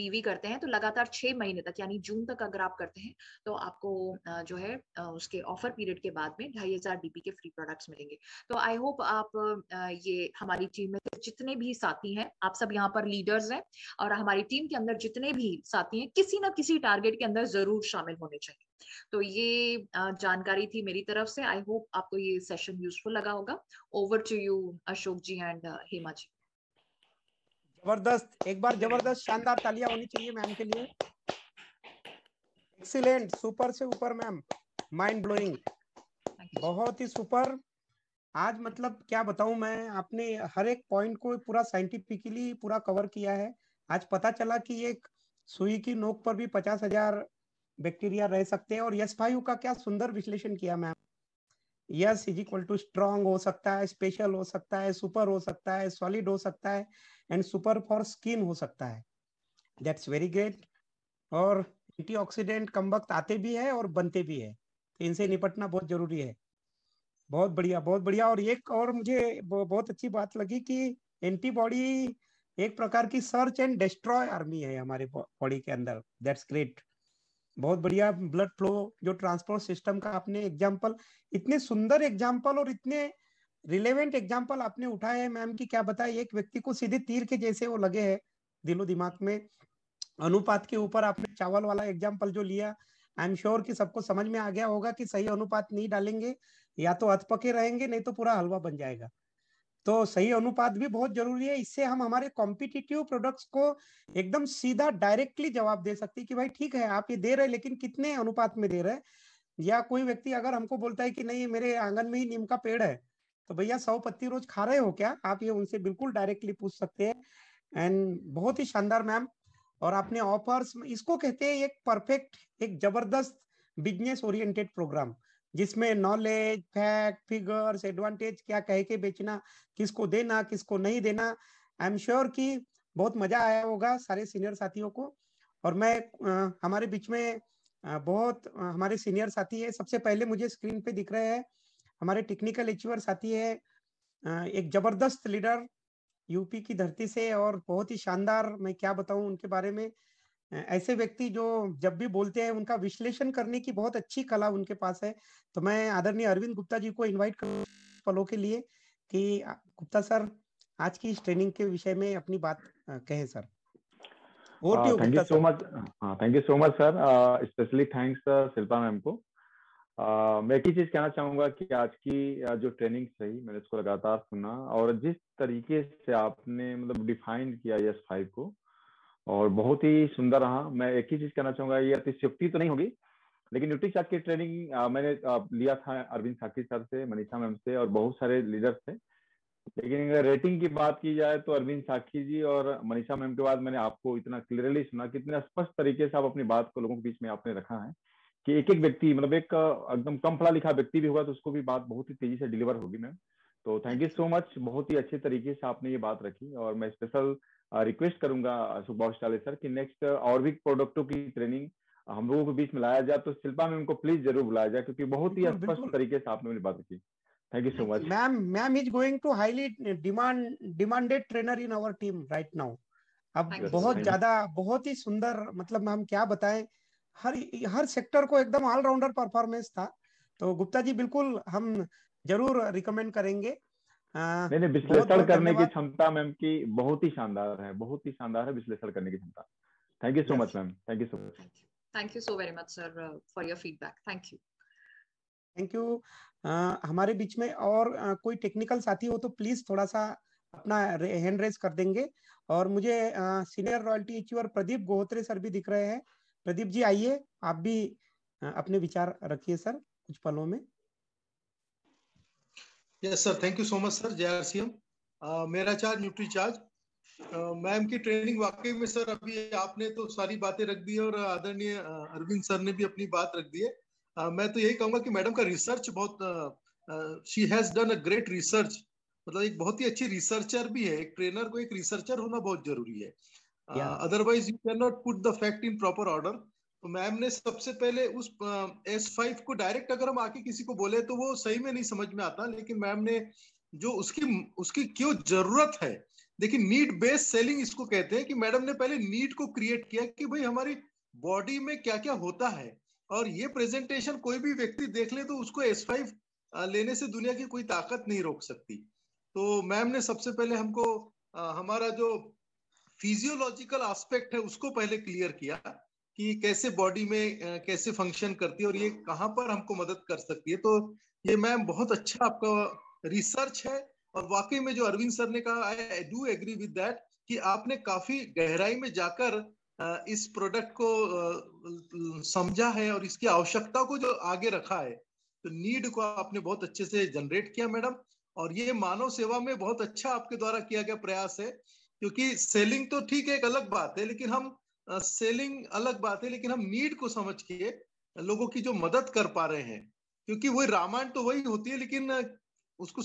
बीवी करते हैं तो लगातार छह महीने तक यानी जून तक अगर आप करते हैं तो आपको जो है उसके ऑफर पीरियड के बाद में ढाई हजार बीबी के फ्री प्रोडक्ट्स मिलेंगे तो आई होप आप ये हमारी टीम में जितने भी साथी हैं आप सब यहाँ पर लीडर्स हैं और हमारी टीम के अंदर जितने भी साथी हैं किसी ना किसी टारगेट के अंदर जरूर शामिल होने चाहिए तो ये जानकारी थी मेरी तरफ से आई होप आपको ये सेशन यूजफुल लगा होगा over to you Ashok ji and Hema uh, ji जबरदस्त एक बार जबरदस्त शानदार तालियां होनी चाहिए मैम के लिए एक्सीलेंट सुपर से ऊपर मैम माइंड ब्लोइंग बहुत ही सुपर आज मतलब क्या बताऊं मैं आपने हर एक पॉइंट को पूरा साइंटिफिकली पूरा कवर किया है आज पता चला कि एक सुई की नोक पर भी पचास हजार बैक्टीरिया रह सकते हैं और यस फाइव का क्या सुंदर विश्लेषण किया ma'am yes is equal to strong हो सकता है स्पेशल हो सकता है सुपर हो सकता है सॉलिड हो सकता है एंड सुपर फॉर स्किन हो सकता है दैट्स वेरी ग्रेट और एंटीऑक्सीडेंट कम वक्त आते भी है और बनते भी है तो इनसे निपटना बहुत जरूरी है बहुत बढ़िया बहुत बढ़िया और एक और मुझे बहुत अच्छी बात लगी कि एंटीबॉडी एक प्रकार की सर्च एंड डिस्ट्रॉय आर्मी है हमारे बॉडी के अंदर दैट्स ग्रेट बहुत बढ़िया ब्लड फ्लो जो ट्रांसपोर्ट सिस्टम का आपने एग्जाम्पल इतने सुंदर एग्जाम्पल और इतने रिलेवेंट एग्जाम्पल आपने उठाए हैं मैम की क्या बताए एक व्यक्ति को सीधे तीर के जैसे वो लगे है दिलो दिमाग में अनुपात के ऊपर आपने चावल वाला एग्जाम्पल जो लिया आई एम श्योर कि सबको समझ में आ गया होगा कि सही अनुपात नहीं डालेंगे या तो अथपके रहेंगे नहीं तो पूरा हलवा बन जाएगा तो सही अनुपात भी बहुत जरूरी है इससे हम हमारे कॉम्पिटिटिव प्रोडक्ट्स को एकदम सीधा डायरेक्टली जवाब दे सकते हैं कि भाई ठीक है आप ये दे रहे लेकिन कितने अनुपात में दे रहे या कोई व्यक्ति अगर हमको बोलता है कि नहीं मेरे आंगन में ही नीम का पेड़ है तो भैया सौ पत्ती रोज खा रहे हो क्या आप ये उनसे बिल्कुल डायरेक्टली पूछ सकते हैं एंड बहुत ही शानदार मैम और आपने ऑफर्स इसको कहते हैं एक परफेक्ट एक जबरदस्त बिजनेस ओरिएंटेड प्रोग्राम जिसमें नॉलेज फैक्ट फिगर्स एडवांटेज क्या कह के बेचना किसको देना किसको नहीं देना आई एम श्योर कि बहुत मजा आया होगा सारे सीनियर साथियों को और मैं आ, हमारे बीच में आ, बहुत आ, हमारे सीनियर साथी है सबसे पहले मुझे स्क्रीन पे दिख रहे हैं हमारे टेक्निकल एचीवर साथी है आ, एक जबरदस्त लीडर यूपी की धरती से और बहुत ही शानदार मैं क्या बताऊं उनके बारे में ऐसे व्यक्ति जो जब भी बोलते हैं उनका विश्लेषण करने की बहुत अच्छी कला उनके पास है तो मैं आदरणीय अरविंद गुप्ता जी को इनवाइट कर पलों के लिए कि गुप्ता सर आज की इस ट्रेनिंग के विषय में अपनी बात कहें sir thank you so much हाँ thank you so much sir specially thanks हाँ, शिल्पा मैम को Uh, मैं एक ही चीज कहना चाहूंगा कि आज की जो ट्रेनिंग सही मैंने इसको लगातार सुना और जिस तरीके से आपने मतलब डिफाइन किया यस फाइव को uh, और बहुत ही सुंदर रहा मैं एक ही चीज कहना चाहूंगा ये अतिशयोक्ति तो नहीं होगी लेकिन न्यूट्री आज की ट्रेनिंग आ, मैंने आ, लिया था अरविंद साखी सर से मनीषा मैम से और बहुत सारे लीडर्स थे लेकिन अगर रेटिंग की बात की जाए तो अरविंद साखी जी और मनीषा मैम के बाद मैंने आपको इतना क्लियरली सुना इतने स्पष्ट तरीके से आप अपनी बात को लोगों के बीच में आपने रखा है कि एक एक व्यक्ति मतलब एक एकदम कम पढ़ा लिखा व्यक्ति भी होगा तो उसको भी बात बहुत ही तेजी से डिलीवर होगी मैम तो थैंक यू सो मच बहुत ही अच्छे तरीके से आपने ये बात रखी और मैं स्पेशल रिक्वेस्ट करूंगा सुभाष शाले सर कि नेक्स्ट और भी प्रोडक्टों की ट्रेनिंग हम लोगों के बीच में लाया जाए तो शिल्पा में उनको प्लीज जरूर बुलाया जाए क्योंकि बहुत ही स्पष्ट तरीके से आपने मेरी बात की thank you so much ma'am ma'am is going to highly demand demanded trainer in our team right now अब बहुत ज्यादा बहुत ही सुंदर मतलब मैम क्या बताएं हर हर सेक्टर को एकदम ऑलराउंडर परफॉर्मेंस था तो गुप्ता जी बिल्कुल हम जरूर रिकमेंड करेंगे हाँ। नहीं नहीं विश्लेषण करने की क्षमता मैम की बहुत ही शानदार है बहुत ही शानदार है विश्लेषण करने की क्षमता thank you so much ma'am thank you so much thank you so very much sir for your feedback thank you thank you हमारे बीच में और uh, कोई टेक्निकल साथी हो तो प्लीज थोड़ा सा अपना हैंड रेज कर देंगे और मुझे senior royalty HUR Pradeep Gohatre sir भी दिख रहे हैं प्रदीप जी आइए आप भी uh, अपने विचार रखिए सर कुछ पलों में yes sir thank you so much sir जय आर सी एम मेरा charge Nutricharge ma'am uh, की ट्रेनिंग वाकई में सर अभी आपने तो सारी बातें रख दी है और आदरणीय uh, अरविंद सर ने भी अपनी बात रख दी है uh, मैं तो यही कहूंगा कि मैडम का रिसर्च बहुत she has done a great research मतलब एक बहुत ही अच्छी रिसर्चर भी है एक ट्रेनर को एक रिसर्चर होना बहुत जरूरी है otherwise you can not put the fact in proper order तो मैम ने सबसे पहले उस एस फाइव को डायरेक्ट अगर हम आके किसी को बोले तो वो सही में नहीं समझ में आता लेकिन मैम ने जो उसकी उसकी क्यों जरूरत है देखिए नीड बेस्ड सेलिंग इसको कहते हैं कि मैडम ने पहले नीड को क्रिएट किया कि भाई हमारी बॉडी में क्या क्या होता है और ये प्रेजेंटेशन कोई भी व्यक्ति देख ले तो उसको एस फाइव लेने से दुनिया की कोई ताकत नहीं रोक सकती तो मैम ने सबसे पहले हमको हमारा जो फिजियोलॉजिकल एस्पेक्ट है उसको पहले क्लियर किया कि कैसे बॉडी में कैसे फंक्शन करती है और ये कहाँ पर हमको मदद कर सकती है तो ये मैम बहुत अच्छा आपका रिसर्च है और वाकई में जो अरविंद सर ने कहा I do agree with that कि आपने काफी गहराई में जाकर इस प्रोडक्ट को समझा है और इसकी आवश्यकता को जो आगे रखा है तो नीड को आपने बहुत अच्छे से जनरेट किया मैडम और ये मानव सेवा में बहुत अच्छा आपके द्वारा किया गया प्रयास है क्योंकि सेलिंग तो ठीक है एक अलग बात है लेकिन हम सेलिंग अलग बात है लेकिन हम नीड को समझ के लोगों की जो मदद कर पा रहे हैं क्योंकि वही रामायण तो वही होती है लेकिन उसको